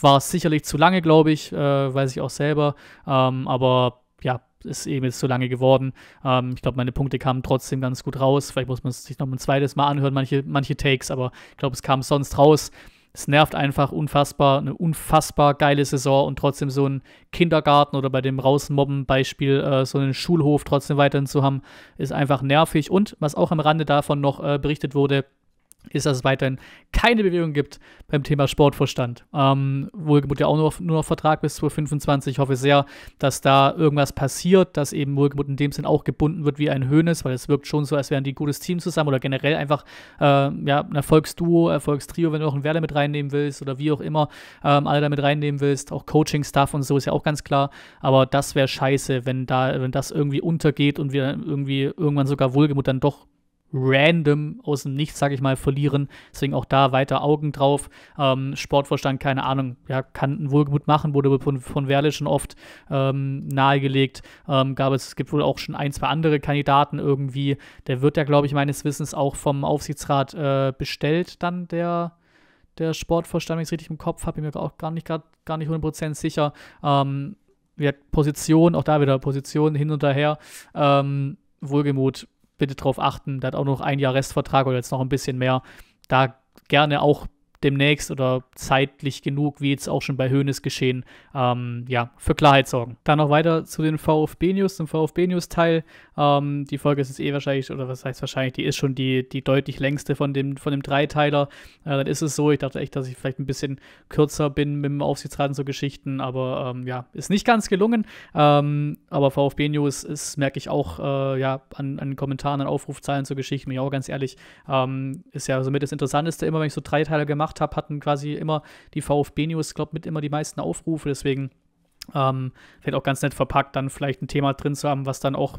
War sicherlich zu lange, glaube ich, äh, weiß ich auch selber. Ähm, aber ja, ist eben jetzt so lange geworden. Ähm, ich glaube, meine Punkte kamen trotzdem ganz gut raus. Vielleicht muss man es sich noch ein zweites Mal anhören, manche, manche Takes, aber ich glaube, es kam sonst raus es nervt einfach unfassbar, eine unfassbar geile Saison und trotzdem so einen Kindergarten oder bei dem Rausmobben-Beispiel äh, so einen Schulhof trotzdem weiterhin zu haben, ist einfach nervig. Und was auch am Rande davon noch äh, berichtet wurde, ist, dass es weiterhin keine Bewegung gibt beim Thema Sportvorstand. Ähm, Wohlgemut ja auch nur, nur noch Vertrag bis 2025. Ich hoffe sehr, dass da irgendwas passiert, dass eben Wohlgemut in dem Sinn auch gebunden wird wie ein Höhnes, weil es wirkt schon so, als wären die ein gutes Team zusammen oder generell einfach äh, ja, ein Erfolgsduo, Erfolgstrio, wenn du auch einen Werder mit reinnehmen willst oder wie auch immer ähm, alle damit reinnehmen willst. Auch Coaching-Stuff und so ist ja auch ganz klar. Aber das wäre scheiße, wenn da, wenn das irgendwie untergeht und wir irgendwie irgendwann sogar Wohlgemut dann doch random aus dem Nichts, sage ich mal, verlieren. Deswegen auch da weiter Augen drauf. Ähm, Sportvorstand, keine Ahnung, ja, kann ein Wohlgemut machen, wurde von, von Werle schon oft ähm, nahegelegt. Ähm, gab es, es gibt wohl auch schon ein, zwei andere Kandidaten irgendwie. Der wird ja, glaube ich, meines Wissens auch vom Aufsichtsrat äh, bestellt, dann der der Sportvorstand, wenn ich es richtig im Kopf habe, bin mir auch gar nicht, grad, gar nicht 100% sicher. Ähm, Position, auch da wieder Position hin und her. Ähm, Wohlgemut bitte drauf achten. Der hat auch noch ein Jahr Restvertrag oder jetzt noch ein bisschen mehr. Da gerne auch demnächst oder zeitlich genug, wie jetzt auch schon bei Höhnes geschehen, ähm, ja, für Klarheit sorgen. Dann noch weiter zu den VfB-News, zum VfB-News-Teil. Ähm, die Folge ist jetzt eh wahrscheinlich, oder was heißt wahrscheinlich, die ist schon die, die deutlich längste von dem, von dem Dreiteiler. Äh, dann ist es so, ich dachte echt, dass ich vielleicht ein bisschen kürzer bin mit dem Aufsichtsrat und so Geschichten, aber ähm, ja, ist nicht ganz gelungen. Ähm, aber VfB-News ist, merke ich auch, äh, ja, an, an Kommentaren, an Aufrufzahlen zu Geschichten, bin ich auch ganz ehrlich, ähm, ist ja somit das Interessanteste immer, wenn ich so Dreiteiler gemacht gemacht habe, hatten quasi immer die VfB-News, glaube mit immer die meisten Aufrufe. Deswegen ähm, vielleicht auch ganz nett verpackt, dann vielleicht ein Thema drin zu haben, was dann auch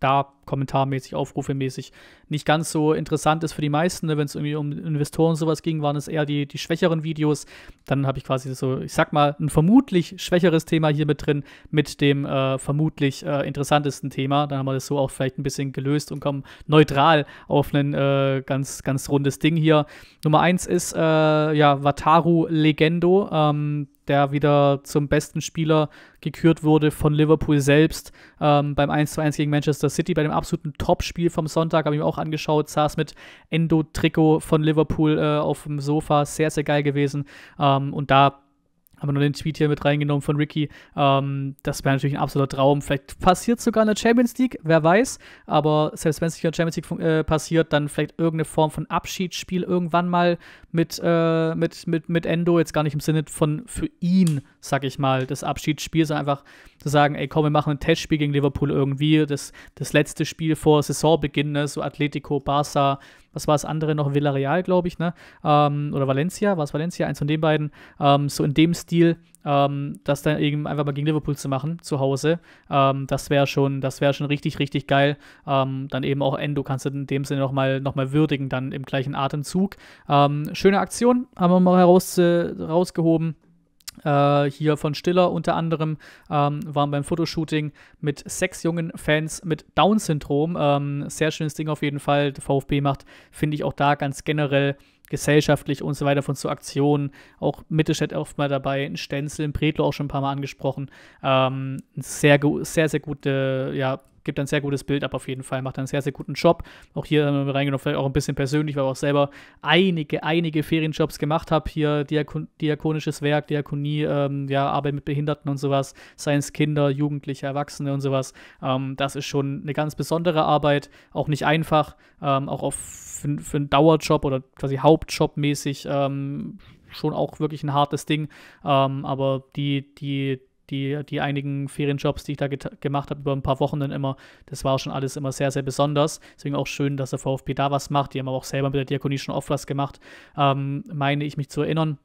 da kommentarmäßig, aufrufemäßig nicht ganz so interessant ist für die meisten. Ne? Wenn es irgendwie um Investoren und sowas ging, waren es eher die, die schwächeren Videos. Dann habe ich quasi so, ich sag mal, ein vermutlich schwächeres Thema hier mit drin, mit dem äh, vermutlich äh, interessantesten Thema. Dann haben wir das so auch vielleicht ein bisschen gelöst und kommen neutral auf ein äh, ganz, ganz rundes Ding hier. Nummer eins ist äh, ja Wataru Legendo. Ähm, der wieder zum besten Spieler gekürt wurde von Liverpool selbst ähm, beim 1:1 gegen Manchester City, bei dem absoluten Top-Spiel vom Sonntag, habe ich mir auch angeschaut, saß mit Endo-Trikot von Liverpool äh, auf dem Sofa, sehr, sehr geil gewesen ähm, und da haben noch den Tweet hier mit reingenommen von Ricky. Ähm, das wäre natürlich ein absoluter Traum. Vielleicht passiert sogar in der Champions League, wer weiß. Aber selbst wenn es nicht in der Champions League äh, passiert, dann vielleicht irgendeine Form von Abschiedsspiel irgendwann mal mit, äh, mit, mit, mit Endo. Jetzt gar nicht im Sinne von für ihn, sag ich mal, das Abschiedsspiel, sondern einfach zu sagen, ey komm, wir machen ein Testspiel gegen Liverpool irgendwie. Das, das letzte Spiel vor Saisonbeginn, ne? so Atletico, Barca, was war das andere noch? Villarreal, glaube ich, ne? Ähm, oder Valencia, war es Valencia, eins von den beiden. Ähm, so in dem Stil, ähm, das dann eben einfach mal gegen Liverpool zu machen, zu Hause. Ähm, das wäre schon, das wäre schon richtig, richtig geil. Ähm, dann eben auch Endo kannst du in dem Sinne nochmal noch mal würdigen, dann im gleichen Atemzug. Ähm, schöne Aktion, haben wir mal heraus, äh, rausgehoben. Äh, hier von Stiller unter anderem ähm, waren beim Fotoshooting mit sechs jungen Fans mit Down-Syndrom. Ähm, sehr schönes Ding auf jeden Fall. Der VfB macht, finde ich, auch da ganz generell gesellschaftlich und so weiter von so Aktionen. Auch Mittelstädt oft mal dabei, in Stenzel, in Predlo auch schon ein paar Mal angesprochen. Ähm, sehr, sehr, sehr gute ja, gibt ein sehr gutes Bild ab auf jeden Fall, macht einen sehr, sehr guten Job. Auch hier äh, haben wir reingenommen, vielleicht auch ein bisschen persönlich, weil ich auch selber einige, einige Ferienjobs gemacht habe. Hier Diakon diakonisches Werk, Diakonie, ähm, ja, Arbeit mit Behinderten und sowas, seien es Kinder, Jugendliche, Erwachsene und sowas. Ähm, das ist schon eine ganz besondere Arbeit, auch nicht einfach, ähm, auch auf, für, für einen Dauerjob oder quasi Hauptjob mäßig ähm, schon auch wirklich ein hartes Ding. Ähm, aber die, die, die, die einigen Ferienjobs, die ich da gemacht habe, über ein paar Wochen dann immer, das war schon alles immer sehr, sehr besonders. Deswegen auch schön, dass der VfB da was macht. Die haben aber auch selber mit der Diakonie schon oft was gemacht, ähm, meine ich mich zu erinnern.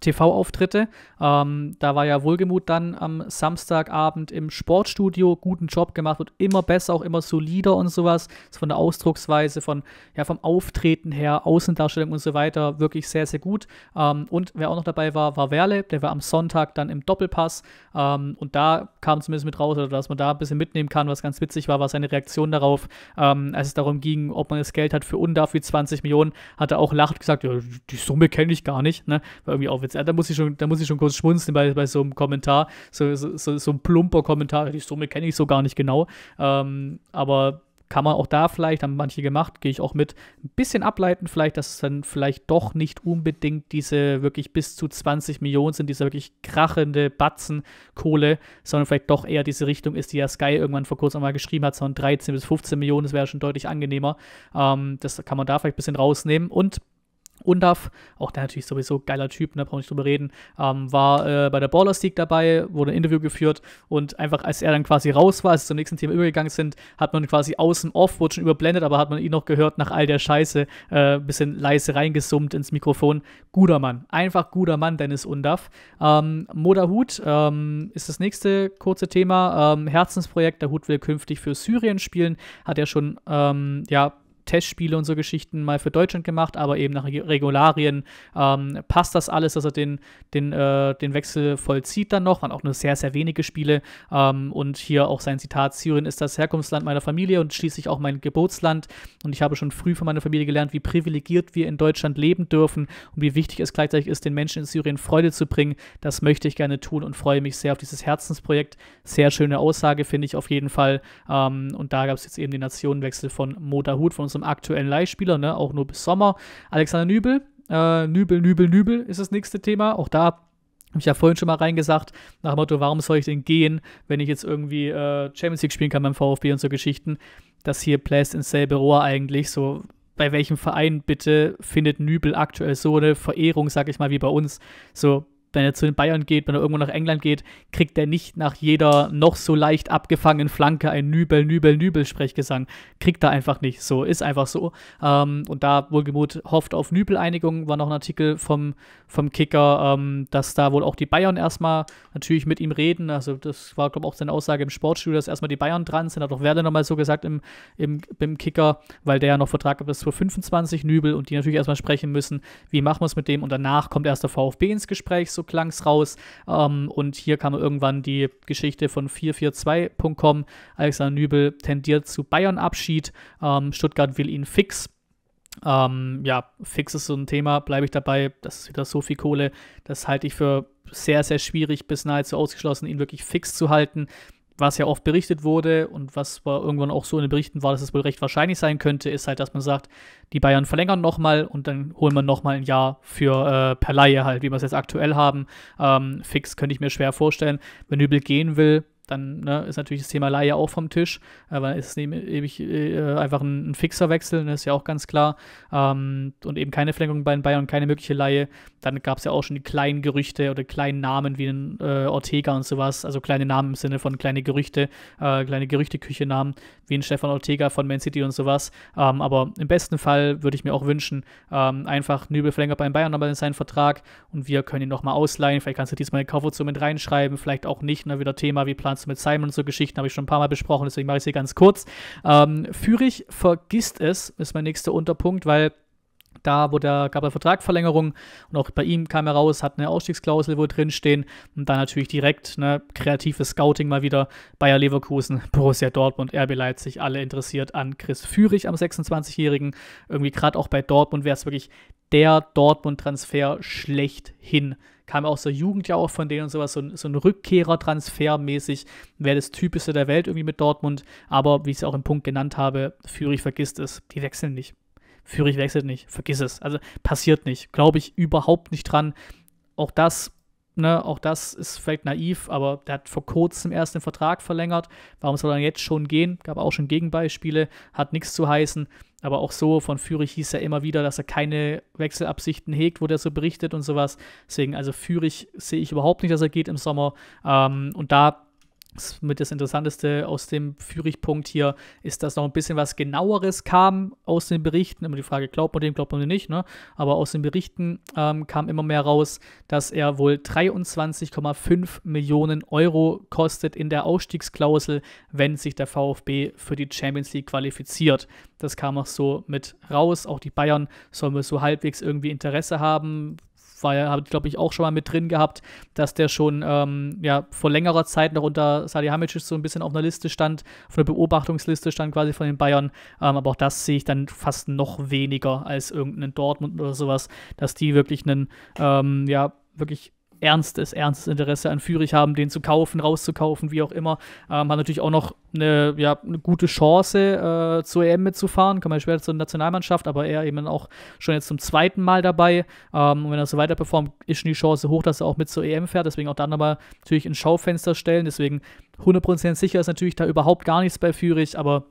TV-Auftritte. Ähm, da war ja Wohlgemut dann am Samstagabend im Sportstudio, guten Job gemacht, wird immer besser, auch immer solider und sowas. Ist von der Ausdrucksweise, von, ja, vom Auftreten her, Außendarstellung und so weiter, wirklich sehr, sehr gut. Ähm, und wer auch noch dabei war, war Werle, der war am Sonntag dann im Doppelpass. Ähm, und da kam zumindest mit raus, oder dass man da ein bisschen mitnehmen kann, was ganz witzig war, war seine Reaktion darauf, ähm, als es darum ging, ob man das Geld hat für UNDAF wie 20 Millionen, hat er auch lacht gesagt, ja, die Summe kenne ich gar nicht, ne? War irgendwie auch auch witzig. Ah, da muss ich schon, da muss ich schon kurz schmunzeln bei, bei so einem Kommentar, so, so, so, so ein plumper Kommentar. Die Summe kenne ich so gar nicht genau. Ähm, aber kann man auch da vielleicht, haben manche gemacht, gehe ich auch mit, ein bisschen ableiten, vielleicht, dass es dann vielleicht doch nicht unbedingt diese wirklich bis zu 20 Millionen sind, diese wirklich krachende Batzen Kohle, sondern vielleicht doch eher diese Richtung ist, die ja Sky irgendwann vor kurzem mal geschrieben hat, sondern 13 bis 15 Millionen, das wäre schon deutlich angenehmer. Ähm, das kann man da vielleicht ein bisschen rausnehmen und Undaf, auch der natürlich sowieso geiler Typ, da ne, brauche ich drüber reden, ähm, war äh, bei der Ballers League dabei, wurde ein Interview geführt und einfach als er dann quasi raus war, als sie zum nächsten Thema übergegangen sind, hat man quasi außen off, wurde schon überblendet, aber hat man ihn noch gehört nach all der Scheiße, ein äh, bisschen leise reingesummt ins Mikrofon. Guter Mann, einfach guter Mann, Dennis Undaf. Ähm, Modahut ähm, ist das nächste kurze Thema, ähm, Herzensprojekt, der Hut will künftig für Syrien spielen, hat er schon, ähm, ja, Testspiele und so Geschichten mal für Deutschland gemacht, aber eben nach Regularien ähm, passt das alles, dass er den, den, äh, den Wechsel vollzieht dann noch, waren auch nur sehr, sehr wenige Spiele. Ähm, und hier auch sein Zitat, Syrien ist das Herkunftsland meiner Familie und schließlich auch mein Geburtsland. Und ich habe schon früh von meiner Familie gelernt, wie privilegiert wir in Deutschland leben dürfen und wie wichtig es gleichzeitig ist, den Menschen in Syrien Freude zu bringen. Das möchte ich gerne tun und freue mich sehr auf dieses Herzensprojekt. Sehr schöne Aussage, finde ich auf jeden Fall. Ähm, und da gab es jetzt eben den Nationenwechsel von Moda Hut, von unserem zum aktuellen Leihspieler, ne? auch nur bis Sommer. Alexander Nübel, äh, Nübel, Nübel, Nübel ist das nächste Thema. Auch da habe ich ja vorhin schon mal reingesagt, nach dem Motto, warum soll ich denn gehen, wenn ich jetzt irgendwie äh, Champions League spielen kann beim VfB und so Geschichten. Das hier bläst ins selbe Rohr eigentlich. So, bei welchem Verein bitte findet Nübel aktuell so eine Verehrung, sag ich mal, wie bei uns? So, wenn er zu den Bayern geht, wenn er irgendwo nach England geht, kriegt er nicht nach jeder noch so leicht abgefangenen Flanke ein Nübel, Nübel, Nübel-Sprechgesang. Kriegt er einfach nicht. So, ist einfach so. Ähm, und da wohlgemut hofft auf Nübeleinigung, war noch ein Artikel vom, vom Kicker, ähm, dass da wohl auch die Bayern erstmal natürlich mit ihm reden. Also, das war, glaube ich, auch seine Aussage im Sportstudio, dass erstmal die Bayern dran sind. Hat auch Werder nochmal so gesagt im, im, im Kicker, weil der ja noch Vertrag hat bis 25 Nübel, und die natürlich erstmal sprechen müssen, wie machen wir es mit dem. Und danach kommt erst der VfB ins Gespräch, so Klangs raus. Ähm, und hier kam irgendwann die Geschichte von 442.com. Alexander Nübel tendiert zu Bayern-Abschied. Ähm, Stuttgart will ihn fix. Ähm, ja, fix ist so ein Thema, bleibe ich dabei. Das ist wieder so viel Kohle. Das halte ich für sehr, sehr schwierig bis nahezu ausgeschlossen, ihn wirklich fix zu halten was ja oft berichtet wurde und was war irgendwann auch so in den Berichten war, dass es wohl recht wahrscheinlich sein könnte, ist halt, dass man sagt, die Bayern verlängern nochmal und dann holen wir nochmal ein Jahr für äh, per Laie halt, wie wir es jetzt aktuell haben. Ähm, fix könnte ich mir schwer vorstellen. Wenn Übel gehen will, dann ne, ist natürlich das Thema Laie auch vom Tisch, aber ist eben, eben äh, einfach ein, ein fixer das ne, ist ja auch ganz klar. Ähm, und eben keine Verlängerung bei den Bayern keine mögliche Laie. Dann gab es ja auch schon die kleinen Gerüchte oder kleinen Namen wie den äh, Ortega und sowas, also kleine Namen im Sinne von kleine Gerüchte, äh, kleine Gerüchteküche-Namen wie den Stefan Ortega von Man City und sowas. Ähm, aber im besten Fall würde ich mir auch wünschen, ähm, einfach Nübel verlängert bei den Bayern nochmal in seinen Vertrag und wir können ihn nochmal ausleihen. Vielleicht kannst du diesmal eine Kaufoption mit reinschreiben, vielleicht auch nicht. Ne, wieder Thema wie Plan Ganze mit Simon und so Geschichten habe ich schon ein paar Mal besprochen, deswegen mache ich es hier ganz kurz. Ähm, Fürich vergisst es, ist mein nächster Unterpunkt, weil da wo der, gab er Vertragverlängerung und auch bei ihm kam er raus, hat eine Ausstiegsklausel wo drin und dann natürlich direkt ne, kreatives Scouting mal wieder Bayer Leverkusen, Borussia Dortmund, RB Leipzig, alle interessiert an Chris Führig am 26-Jährigen. Irgendwie gerade auch bei Dortmund wäre es wirklich der Dortmund-Transfer schlechthin. Kam aus der Jugend ja auch von denen und sowas, so ein, so ein Rückkehrer-Transfer mäßig, wäre das Typischste der Welt irgendwie mit Dortmund. Aber wie ich es auch im Punkt genannt habe, Fürich vergisst es, die wechseln nicht. Fürich wechselt nicht, vergiss es. Also passiert nicht, glaube ich überhaupt nicht dran. Auch das ne, auch das ist vielleicht naiv, aber der hat vor kurzem erst den Vertrag verlängert. Warum soll er jetzt schon gehen? Gab auch schon Gegenbeispiele, hat nichts zu heißen. Aber auch so von Fürich hieß er immer wieder, dass er keine Wechselabsichten hegt, wurde er so berichtet und sowas. Deswegen, also Fürich sehe ich überhaupt nicht, dass er geht im Sommer. Ähm, und da das mit das Interessanteste aus dem Führigpunkt hier ist, dass noch ein bisschen was genaueres kam aus den Berichten. Immer die Frage, glaubt man dem, glaubt man dem nicht, ne? Aber aus den Berichten ähm, kam immer mehr raus, dass er wohl 23,5 Millionen Euro kostet in der Ausstiegsklausel, wenn sich der VfB für die Champions League qualifiziert. Das kam auch so mit raus. Auch die Bayern sollen wohl so halbwegs irgendwie Interesse haben war ja, habe ich glaube ich auch schon mal mit drin gehabt, dass der schon ähm, ja, vor längerer Zeit noch unter Salihamidzic so ein bisschen auf einer Liste stand, auf einer Beobachtungsliste stand quasi von den Bayern. Ähm, aber auch das sehe ich dann fast noch weniger als irgendeinen Dortmund oder sowas, dass die wirklich einen, ähm, ja, wirklich ernstes, ernstes Interesse an Führig haben, den zu kaufen, rauszukaufen, wie auch immer. Ähm, hat natürlich auch noch eine, ja, eine gute Chance, äh, zur EM mitzufahren. Kann man schwer zur Nationalmannschaft, aber er eben auch schon jetzt zum zweiten Mal dabei. Ähm, und wenn er so weiter performt, ist schon die Chance hoch, dass er auch mit zur EM fährt. Deswegen auch dann nochmal natürlich ins Schaufenster stellen. Deswegen 100% sicher ist natürlich da überhaupt gar nichts bei Führig, aber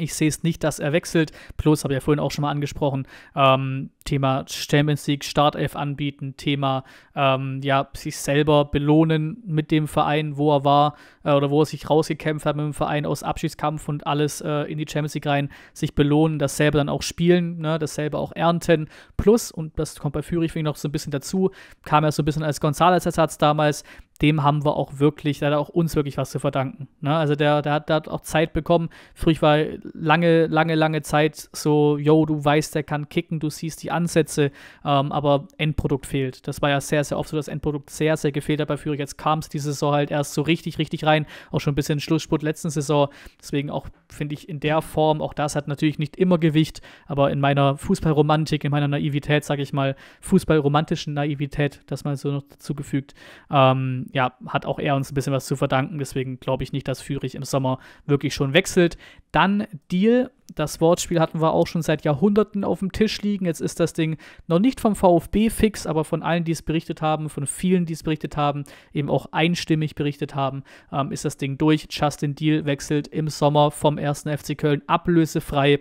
ich sehe es nicht, dass er wechselt. Plus, habe ich ja vorhin auch schon mal angesprochen, ähm, Thema Champions League, Startelf anbieten, Thema ähm, ja, sich selber belohnen mit dem Verein, wo er war äh, oder wo er sich rausgekämpft hat mit dem Verein aus Abschiedskampf und alles äh, in die Champions League rein, sich belohnen, dasselbe dann auch spielen, ne, dasselbe auch ernten. Plus, und das kommt bei Fürich noch so ein bisschen dazu, kam er so ein bisschen als gonzález ersatz damals, dem haben wir auch wirklich, da hat er auch uns wirklich was zu verdanken. Ne? Also der, der, hat, der hat auch Zeit bekommen. Früh war lange, lange, lange Zeit so, yo, du weißt, der kann kicken, du siehst die Ansätze, ähm, aber Endprodukt fehlt. Das war ja sehr, sehr oft so, dass Endprodukt sehr, sehr gefehlt hat bei Fürich. Jetzt kam es diese Saison halt erst so richtig, richtig rein. Auch schon ein bisschen Schlussspurt letzten Saison. Deswegen auch, finde ich, in der Form, auch das hat natürlich nicht immer Gewicht, aber in meiner Fußballromantik, in meiner Naivität, sage ich mal, Fußballromantischen Naivität, das mal so noch dazugefügt, ähm, ja, hat auch er uns ein bisschen was zu verdanken. Deswegen glaube ich nicht, dass Führich im Sommer wirklich schon wechselt. Dann Deal. Das Wortspiel hatten wir auch schon seit Jahrhunderten auf dem Tisch liegen. Jetzt ist das Ding noch nicht vom VfB fix, aber von allen, die es berichtet haben, von vielen, die es berichtet haben, eben auch einstimmig berichtet haben, ähm, ist das Ding durch. Justin Deal wechselt im Sommer vom 1. FC Köln ablösefrei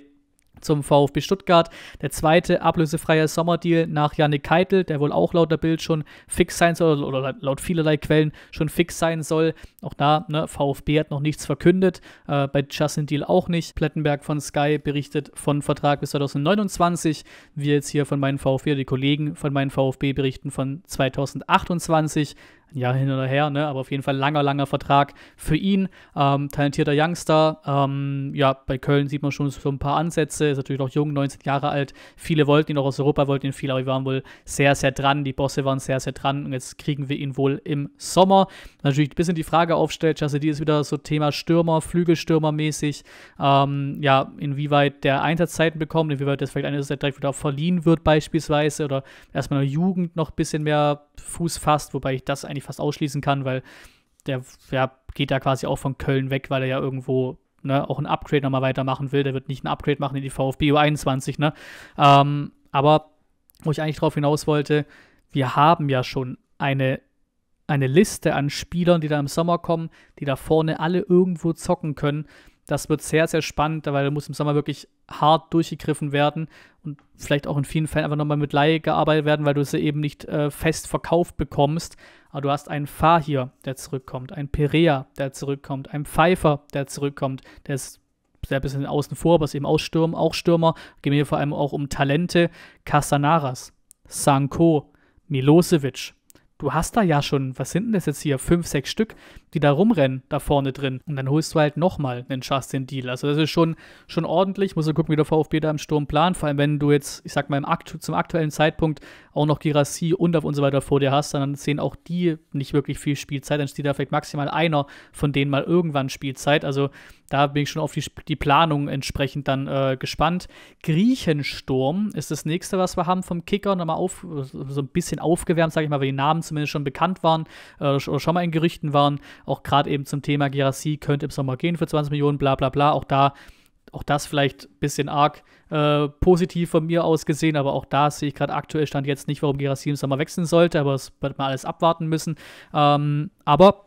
zum VfB Stuttgart. Der zweite ablösefreie Sommerdeal nach Janik Keitel, der wohl auch laut der Bild schon fix sein soll oder laut vielerlei Quellen schon fix sein soll. Auch da, ne, VfB hat noch nichts verkündet, äh, bei Justin Deal auch nicht. Plettenberg von Sky berichtet von Vertrag bis 2029. Wir jetzt hier von meinen VfB, die Kollegen von meinen VfB berichten von 2028 ein Jahr hin oder her, ne? aber auf jeden Fall langer, langer Vertrag für ihn. Ähm, talentierter Youngster. Ähm, ja, bei Köln sieht man schon so ein paar Ansätze. Ist natürlich noch jung, 19 Jahre alt. Viele wollten ihn auch aus Europa, wollten ihn viel, aber wir waren wohl sehr, sehr dran. Die Bosse waren sehr, sehr dran und jetzt kriegen wir ihn wohl im Sommer. Natürlich ein bisschen die Frage aufstellt, Chasse, die ist wieder so Thema Stürmer, Flügelstürmer mäßig. Ähm, ja, inwieweit der Einsatzzeiten bekommt, inwieweit das vielleicht eine Zeit direkt wieder verliehen wird, beispielsweise, oder erstmal in der Jugend noch ein bisschen mehr Fuß fasst, wobei ich das eigentlich eigentlich fast ausschließen kann, weil der ja, geht da quasi auch von Köln weg, weil er ja irgendwo ne, auch ein Upgrade nochmal weitermachen will. Der wird nicht ein Upgrade machen in die VfB U21, ne? Ähm, aber wo ich eigentlich drauf hinaus wollte, wir haben ja schon eine, eine Liste an Spielern, die da im Sommer kommen, die da vorne alle irgendwo zocken können. Das wird sehr, sehr spannend, weil da muss im Sommer wirklich hart durchgegriffen werden und vielleicht auch in vielen Fällen einfach nochmal mit Laie gearbeitet werden, weil du sie eben nicht äh, fest verkauft bekommst. Aber du hast einen Fahir, der zurückkommt, einen Perea, der zurückkommt, einen Pfeiffer, der zurückkommt, der ist sehr bisschen außen vor, aber ist eben auch, Stürm, auch Stürmer. Gehen wir hier vor allem auch um Talente. Casanaras, Sanko, Milosevic. Du hast da ja schon, was sind denn das jetzt hier? Fünf, sechs Stück, die da rumrennen, da vorne drin. Und dann holst du halt nochmal einen Justin Deal. Also das ist schon, schon ordentlich. Muss du gucken, wie der VfB da im Sturm plant. Vor allem, wenn du jetzt, ich sag mal, Aktu zum aktuellen Zeitpunkt auch noch Girassi und auf und so weiter vor dir hast, dann sehen auch die nicht wirklich viel Spielzeit. Dann steht da vielleicht maximal einer von denen mal irgendwann Spielzeit. Also da bin ich schon auf die, die Planung entsprechend dann äh, gespannt. Griechensturm ist das nächste, was wir haben vom Kicker. Nochmal auf, so ein bisschen aufgewärmt, sage ich mal, weil die Namen zumindest schon bekannt waren äh, oder schon mal in Gerüchten waren auch gerade eben zum Thema Gerassi könnte im Sommer gehen für 20 Millionen, bla bla bla. Auch da, auch das vielleicht ein bisschen arg äh, positiv von mir aus gesehen, aber auch da sehe ich gerade aktuell stand jetzt nicht, warum Gerassi im Sommer wechseln sollte, aber es wird man alles abwarten müssen. Ähm, aber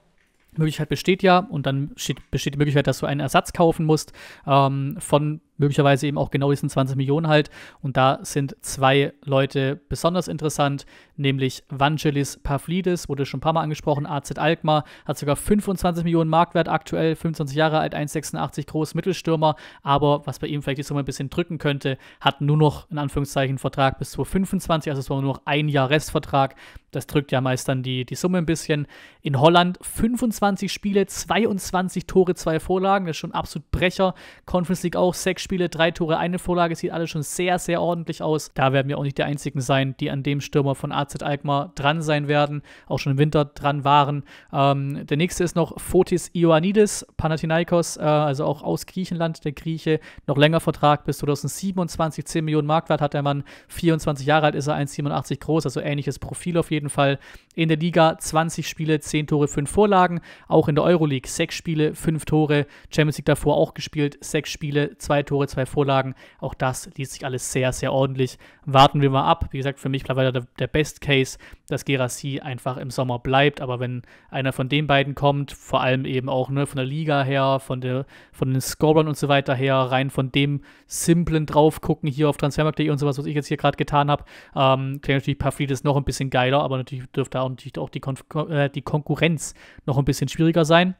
Möglichkeit besteht ja und dann steht, besteht die Möglichkeit, dass du einen Ersatz kaufen musst ähm, von möglicherweise eben auch genau diesen 20 Millionen halt. Und da sind zwei Leute besonders interessant, nämlich Vangelis Pavlidis, wurde schon ein paar Mal angesprochen, AZ Alkmaar, hat sogar 25 Millionen Marktwert aktuell, 25 Jahre alt, 1,86 groß, Mittelstürmer, aber was bei ihm vielleicht die Summe ein bisschen drücken könnte, hat nur noch in Anführungszeichen Vertrag bis 2025, also es war nur noch ein Jahr Restvertrag. Das drückt ja meist dann die, die Summe ein bisschen. In Holland 25 Spiele, 22 Tore, zwei Vorlagen, das ist schon absolut Brecher. Conference League auch, sechs Spiele. Spiele, drei Tore, eine Vorlage, sieht alles schon sehr, sehr ordentlich aus. Da werden wir auch nicht die Einzigen sein, die an dem Stürmer von AZ Alkmaar dran sein werden, auch schon im Winter dran waren. Ähm, der nächste ist noch Fotis Ioannidis, Panathinaikos, äh, also auch aus Griechenland, der Grieche, noch länger Vertrag bis 2027, 10 Millionen Marktwert hat der Mann, 24 Jahre alt ist er, 1,87 groß, also ähnliches Profil auf jeden Fall. In der Liga 20 Spiele, 10 Tore, 5 Vorlagen. Auch in der Euroleague 6 Spiele, 5 Tore. Champions League davor auch gespielt, 6 Spiele, 2 Tore, 2 Vorlagen. Auch das liest sich alles sehr, sehr ordentlich. Warten wir mal ab. Wie gesagt, für mich mittlerweile der, Best Case, dass Gerassi einfach im Sommer bleibt. Aber wenn einer von den beiden kommt, vor allem eben auch ne, von der Liga her, von, der, von den Scorern und so weiter her, rein von dem simplen Draufgucken hier auf Transfermarkt.de und sowas, was ich jetzt hier gerade getan habe, ähm, klingt natürlich Paflidis noch ein bisschen geiler, aber natürlich dürfte da natürlich auch die, Kon äh, die Konkurrenz noch ein bisschen schwieriger sein.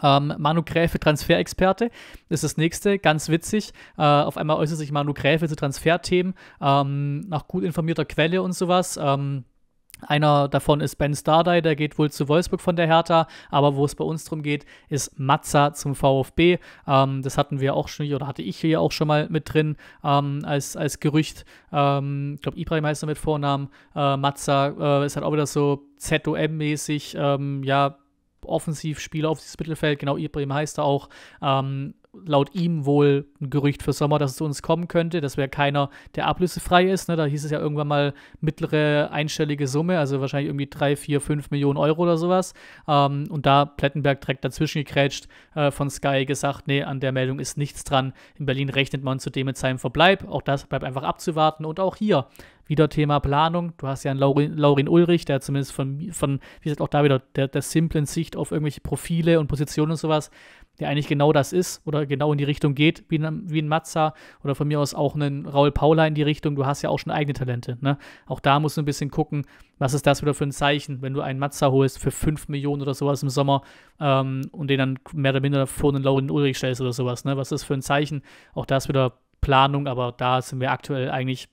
Ähm, Manu Gräfe, Transferexperte, ist das nächste, ganz witzig. Äh, auf einmal äußert sich Manu Gräfe zu Transferthemen ähm, nach gut informierter Quelle und sowas. Ähm, einer davon ist Ben Starday, der geht wohl zu Wolfsburg von der Hertha, aber wo es bei uns drum geht, ist Matza zum VfB. Ähm, das hatten wir auch schon, oder hatte ich hier auch schon mal mit drin ähm, als, als Gerücht. Ähm, ich glaube, Ibrahim heißt er mit Vornamen. Äh, Matza äh, ist halt auch wieder so ZOM-mäßig, ähm, ja, Offensivspieler auf dieses Mittelfeld, genau Ibrahim heißt er auch. Ähm, laut ihm wohl ein Gerücht für Sommer, dass es zu uns kommen könnte. Das wäre keiner, der ablösefrei ist. Ne? Da hieß es ja irgendwann mal mittlere einstellige Summe, also wahrscheinlich irgendwie 3, 4, 5 Millionen Euro oder sowas. Ähm, und da Plettenberg direkt dazwischen gekrätscht, äh, von Sky gesagt, nee, an der Meldung ist nichts dran. In Berlin rechnet man zudem mit seinem Verbleib. Auch das bleibt einfach abzuwarten. Und auch hier wieder Thema Planung. Du hast ja einen Laurin, Laurin Ulrich, der zumindest von, von, wie gesagt, auch da wieder der, der simplen Sicht auf irgendwelche Profile und Positionen und sowas, der eigentlich genau das ist oder genau in die Richtung geht, wie ein, wie ein Matza oder von mir aus auch einen Raul Paula in die Richtung. Du hast ja auch schon eigene Talente. Ne? Auch da musst du ein bisschen gucken, was ist das wieder für ein Zeichen, wenn du einen Matza holst für 5 Millionen oder sowas im Sommer ähm, und den dann mehr oder minder vor einen Lauren Ulrich stellst oder sowas. Ne? Was ist das für ein Zeichen? Auch da ist wieder Planung, aber da sind wir aktuell eigentlich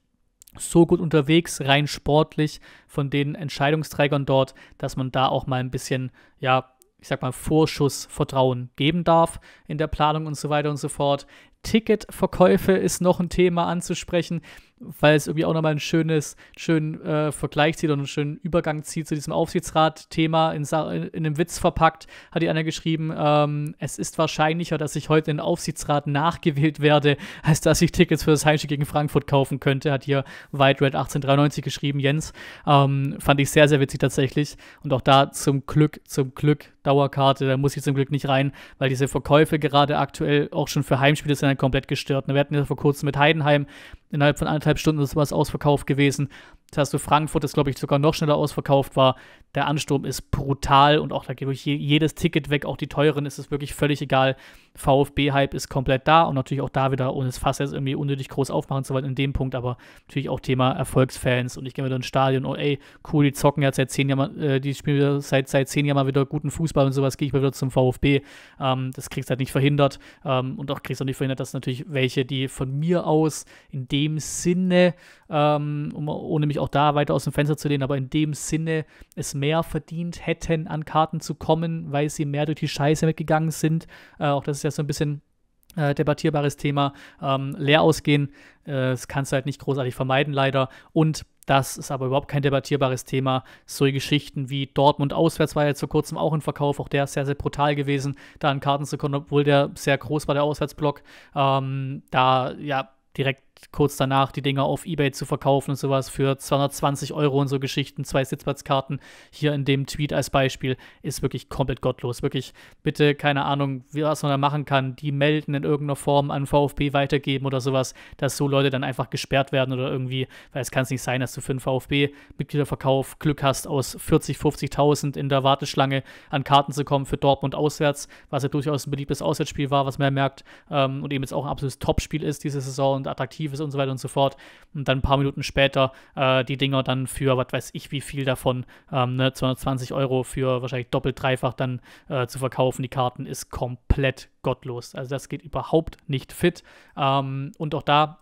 so gut unterwegs, rein sportlich von den Entscheidungsträgern dort, dass man da auch mal ein bisschen, ja, ich sag mal, Vorschussvertrauen geben darf in der Planung und so weiter und so fort. Ticketverkäufe ist noch ein Thema anzusprechen weil es irgendwie auch nochmal einen schönes, schönen äh, Vergleich zieht und einen schönen Übergang zieht zu diesem Aufsichtsrat-Thema. In, in, einem Witz verpackt hat die Anna geschrieben, ähm, es ist wahrscheinlicher, dass ich heute in den Aufsichtsrat nachgewählt werde, als dass ich Tickets für das Heimspiel gegen Frankfurt kaufen könnte, hat hier White Red 1893 geschrieben, Jens. Ähm, fand ich sehr, sehr witzig tatsächlich. Und auch da zum Glück, zum Glück Dauerkarte, da muss ich zum Glück nicht rein, weil diese Verkäufe gerade aktuell auch schon für Heimspiele sind halt komplett gestört. Wir hatten ja vor kurzem mit Heidenheim innerhalb von anderthalb Stunden ist sowas ausverkauft gewesen. Das heißt, so Frankfurt das glaube ich, sogar noch schneller ausverkauft war. Der Ansturm ist brutal und auch da geht durch jedes Ticket weg, auch die teuren, ist es wirklich völlig egal. VfB-Hype ist komplett da und natürlich auch da wieder, ohne es fast jetzt irgendwie unnötig groß aufmachen zu wollen in dem Punkt, aber natürlich auch Thema Erfolgsfans und ich gehe wieder ins Stadion oh, ey, cool, die zocken ja seit zehn Jahren, äh, die spielen wieder seit, seit zehn Jahren mal wieder guten Fußball und sowas, gehe ich mal wieder zum VfB. Ähm, das kriegst du halt nicht verhindert ähm, und auch kriegst du nicht verhindert, dass natürlich welche, die von mir aus in dem Sinne, ähm, um, ohne mich mich auch da weiter aus dem Fenster zu lehnen, aber in dem Sinne es mehr verdient hätten, an Karten zu kommen, weil sie mehr durch die Scheiße mitgegangen sind. Äh, auch das ist ja so ein bisschen äh, debattierbares Thema. Ähm, leer ausgehen, äh, das kannst du halt nicht großartig vermeiden, leider. Und das ist aber überhaupt kein debattierbares Thema. Solche Geschichten wie Dortmund auswärts war ja vor kurzem auch im Verkauf, auch der ist sehr, sehr brutal gewesen, da an Karten zu kommen, obwohl der sehr groß war, der Auswärtsblock. Ähm, da, ja, direkt kurz danach die Dinger auf Ebay zu verkaufen und sowas für 220 Euro und so Geschichten, zwei Sitzplatzkarten hier in dem Tweet als Beispiel, ist wirklich komplett gottlos. Wirklich, bitte, keine Ahnung, was man da machen kann, die melden in irgendeiner Form an VfB weitergeben oder sowas, dass so Leute dann einfach gesperrt werden oder irgendwie, weil es kann es nicht sein, dass du für einen VfB-Mitgliederverkauf Glück hast, aus 40, 50.000 in der Warteschlange an Karten zu kommen für Dortmund auswärts, was ja durchaus ein beliebtes Auswärtsspiel war, was man ja merkt, ähm, und eben jetzt auch ein absolutes Topspiel ist diese Saison und attraktiv aktiv ist und so weiter und so fort. Und dann ein paar Minuten später äh, die Dinger dann für, was weiß ich, wie viel davon, ähm, ne, 220 Euro für wahrscheinlich doppelt, dreifach dann äh, zu verkaufen. Die Karten ist komplett gottlos. Also das geht überhaupt nicht fit. Ähm, und auch da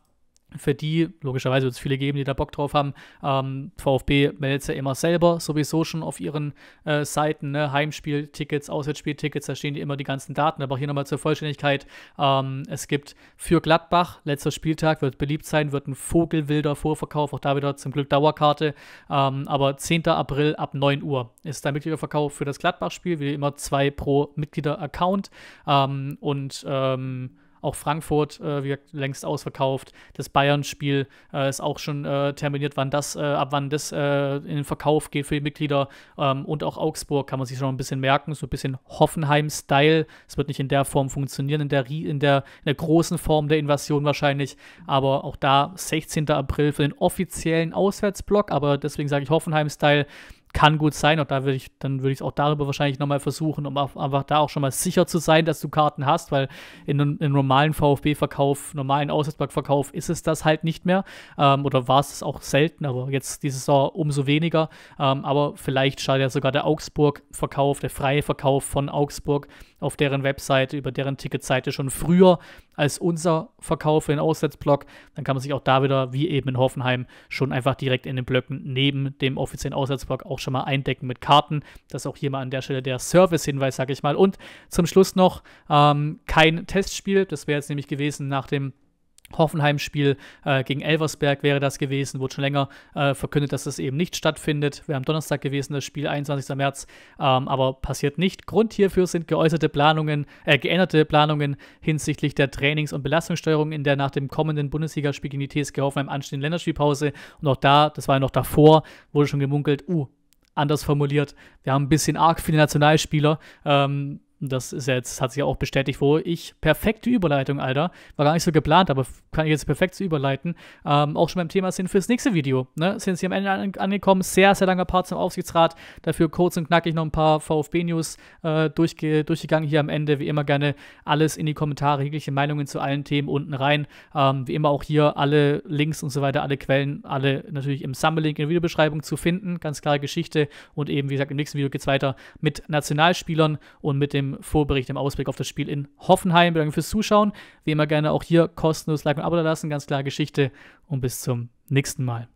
für die, logischerweise wird es viele geben, die da Bock drauf haben. Ähm, VfB meldet es ja immer selber sowieso schon auf ihren äh, Seiten, ne? Heimspieltickets, Auswärtsspieltickets, da stehen die immer die ganzen Daten. Aber hier nochmal zur Vollständigkeit: ähm, Es gibt für Gladbach, letzter Spieltag, wird beliebt sein, wird ein vogelwilder Vorverkauf, auch da wieder zum Glück Dauerkarte. Ähm, aber 10. April ab 9 Uhr ist der Mitgliederverkauf für das Gladbach-Spiel, wie immer zwei pro Mitglieder-Account. Ähm, und ähm, auch Frankfurt, äh, wie gesagt, längst ausverkauft. Das Bayern-Spiel äh, ist auch schon äh, terminiert, wann das, äh, ab wann das äh, in den Verkauf geht für die Mitglieder. Ähm, und auch Augsburg kann man sich schon ein bisschen merken, so ein bisschen Hoffenheim-Style. Es wird nicht in der Form funktionieren, in der, in, der, in der großen Form der Invasion wahrscheinlich. Aber auch da 16. April für den offiziellen Auswärtsblock. Aber deswegen sage ich Hoffenheim-Style. Kann gut sein, und da würde ich, dann würde ich es auch darüber wahrscheinlich nochmal versuchen, um auch, einfach da auch schon mal sicher zu sein, dass du Karten hast, weil in einem normalen VfB-Verkauf, normalen auswärtsblock ist es das halt nicht mehr. Ähm, oder war es auch selten, aber jetzt dieses Jahr umso weniger. Ähm, aber vielleicht schadet ja sogar der Augsburg-Verkauf, der freie Verkauf von Augsburg, auf deren Webseite, über deren Ticketseite schon früher als unser Verkauf für den Auswärtsblock. Dann kann man sich auch da wieder, wie eben in Hoffenheim, schon einfach direkt in den Blöcken neben dem offiziellen Auswärtsblock auch schon mal eindecken mit Karten. Das ist auch hier mal an der Stelle der Service-Hinweis, sage ich mal. Und zum Schluss noch ähm, kein Testspiel. Das wäre jetzt nämlich gewesen nach dem Hoffenheim-Spiel äh, gegen Elversberg wäre das gewesen, wurde schon länger äh, verkündet, dass das eben nicht stattfindet. Wäre am Donnerstag gewesen, das Spiel 21. März, ähm, aber passiert nicht. Grund hierfür sind geäußerte Planungen, äh, geänderte Planungen hinsichtlich der Trainings- und Belastungssteuerung in der nach dem kommenden Bundesligaspiel gegen die TSG Hoffenheim anstehenden Länderspielpause. Und auch da, das war ja noch davor, wurde schon gemunkelt, uh, anders formuliert, wir haben ein bisschen arg viele Nationalspieler. Ähm, das ist jetzt, hat sich ja auch bestätigt, wo ich perfekte Überleitung, Alter. War gar nicht so geplant, aber kann ich jetzt perfekt zu überleiten. Ähm, auch schon beim Thema sind fürs nächste Video. Ne? Sind sie am Ende angekommen. Sehr, sehr langer Part zum Aufsichtsrat. Dafür kurz und knackig noch ein paar VfB-News äh, durchge durchgegangen hier am Ende. Wie immer gerne alles in die Kommentare, jegliche Meinungen zu allen Themen unten rein. Ähm, wie immer auch hier alle Links und so weiter, alle Quellen, alle natürlich im Sammelink in der Videobeschreibung zu finden. Ganz klare Geschichte. Und eben, wie gesagt, im nächsten Video geht es weiter mit Nationalspielern und mit dem dem Vorbericht im Ausblick auf das Spiel in Hoffenheim. Bedanke fürs Zuschauen. Wie immer gerne auch hier kostenlos Like und Abo da lassen. Ganz klar Geschichte. Und bis zum nächsten Mal.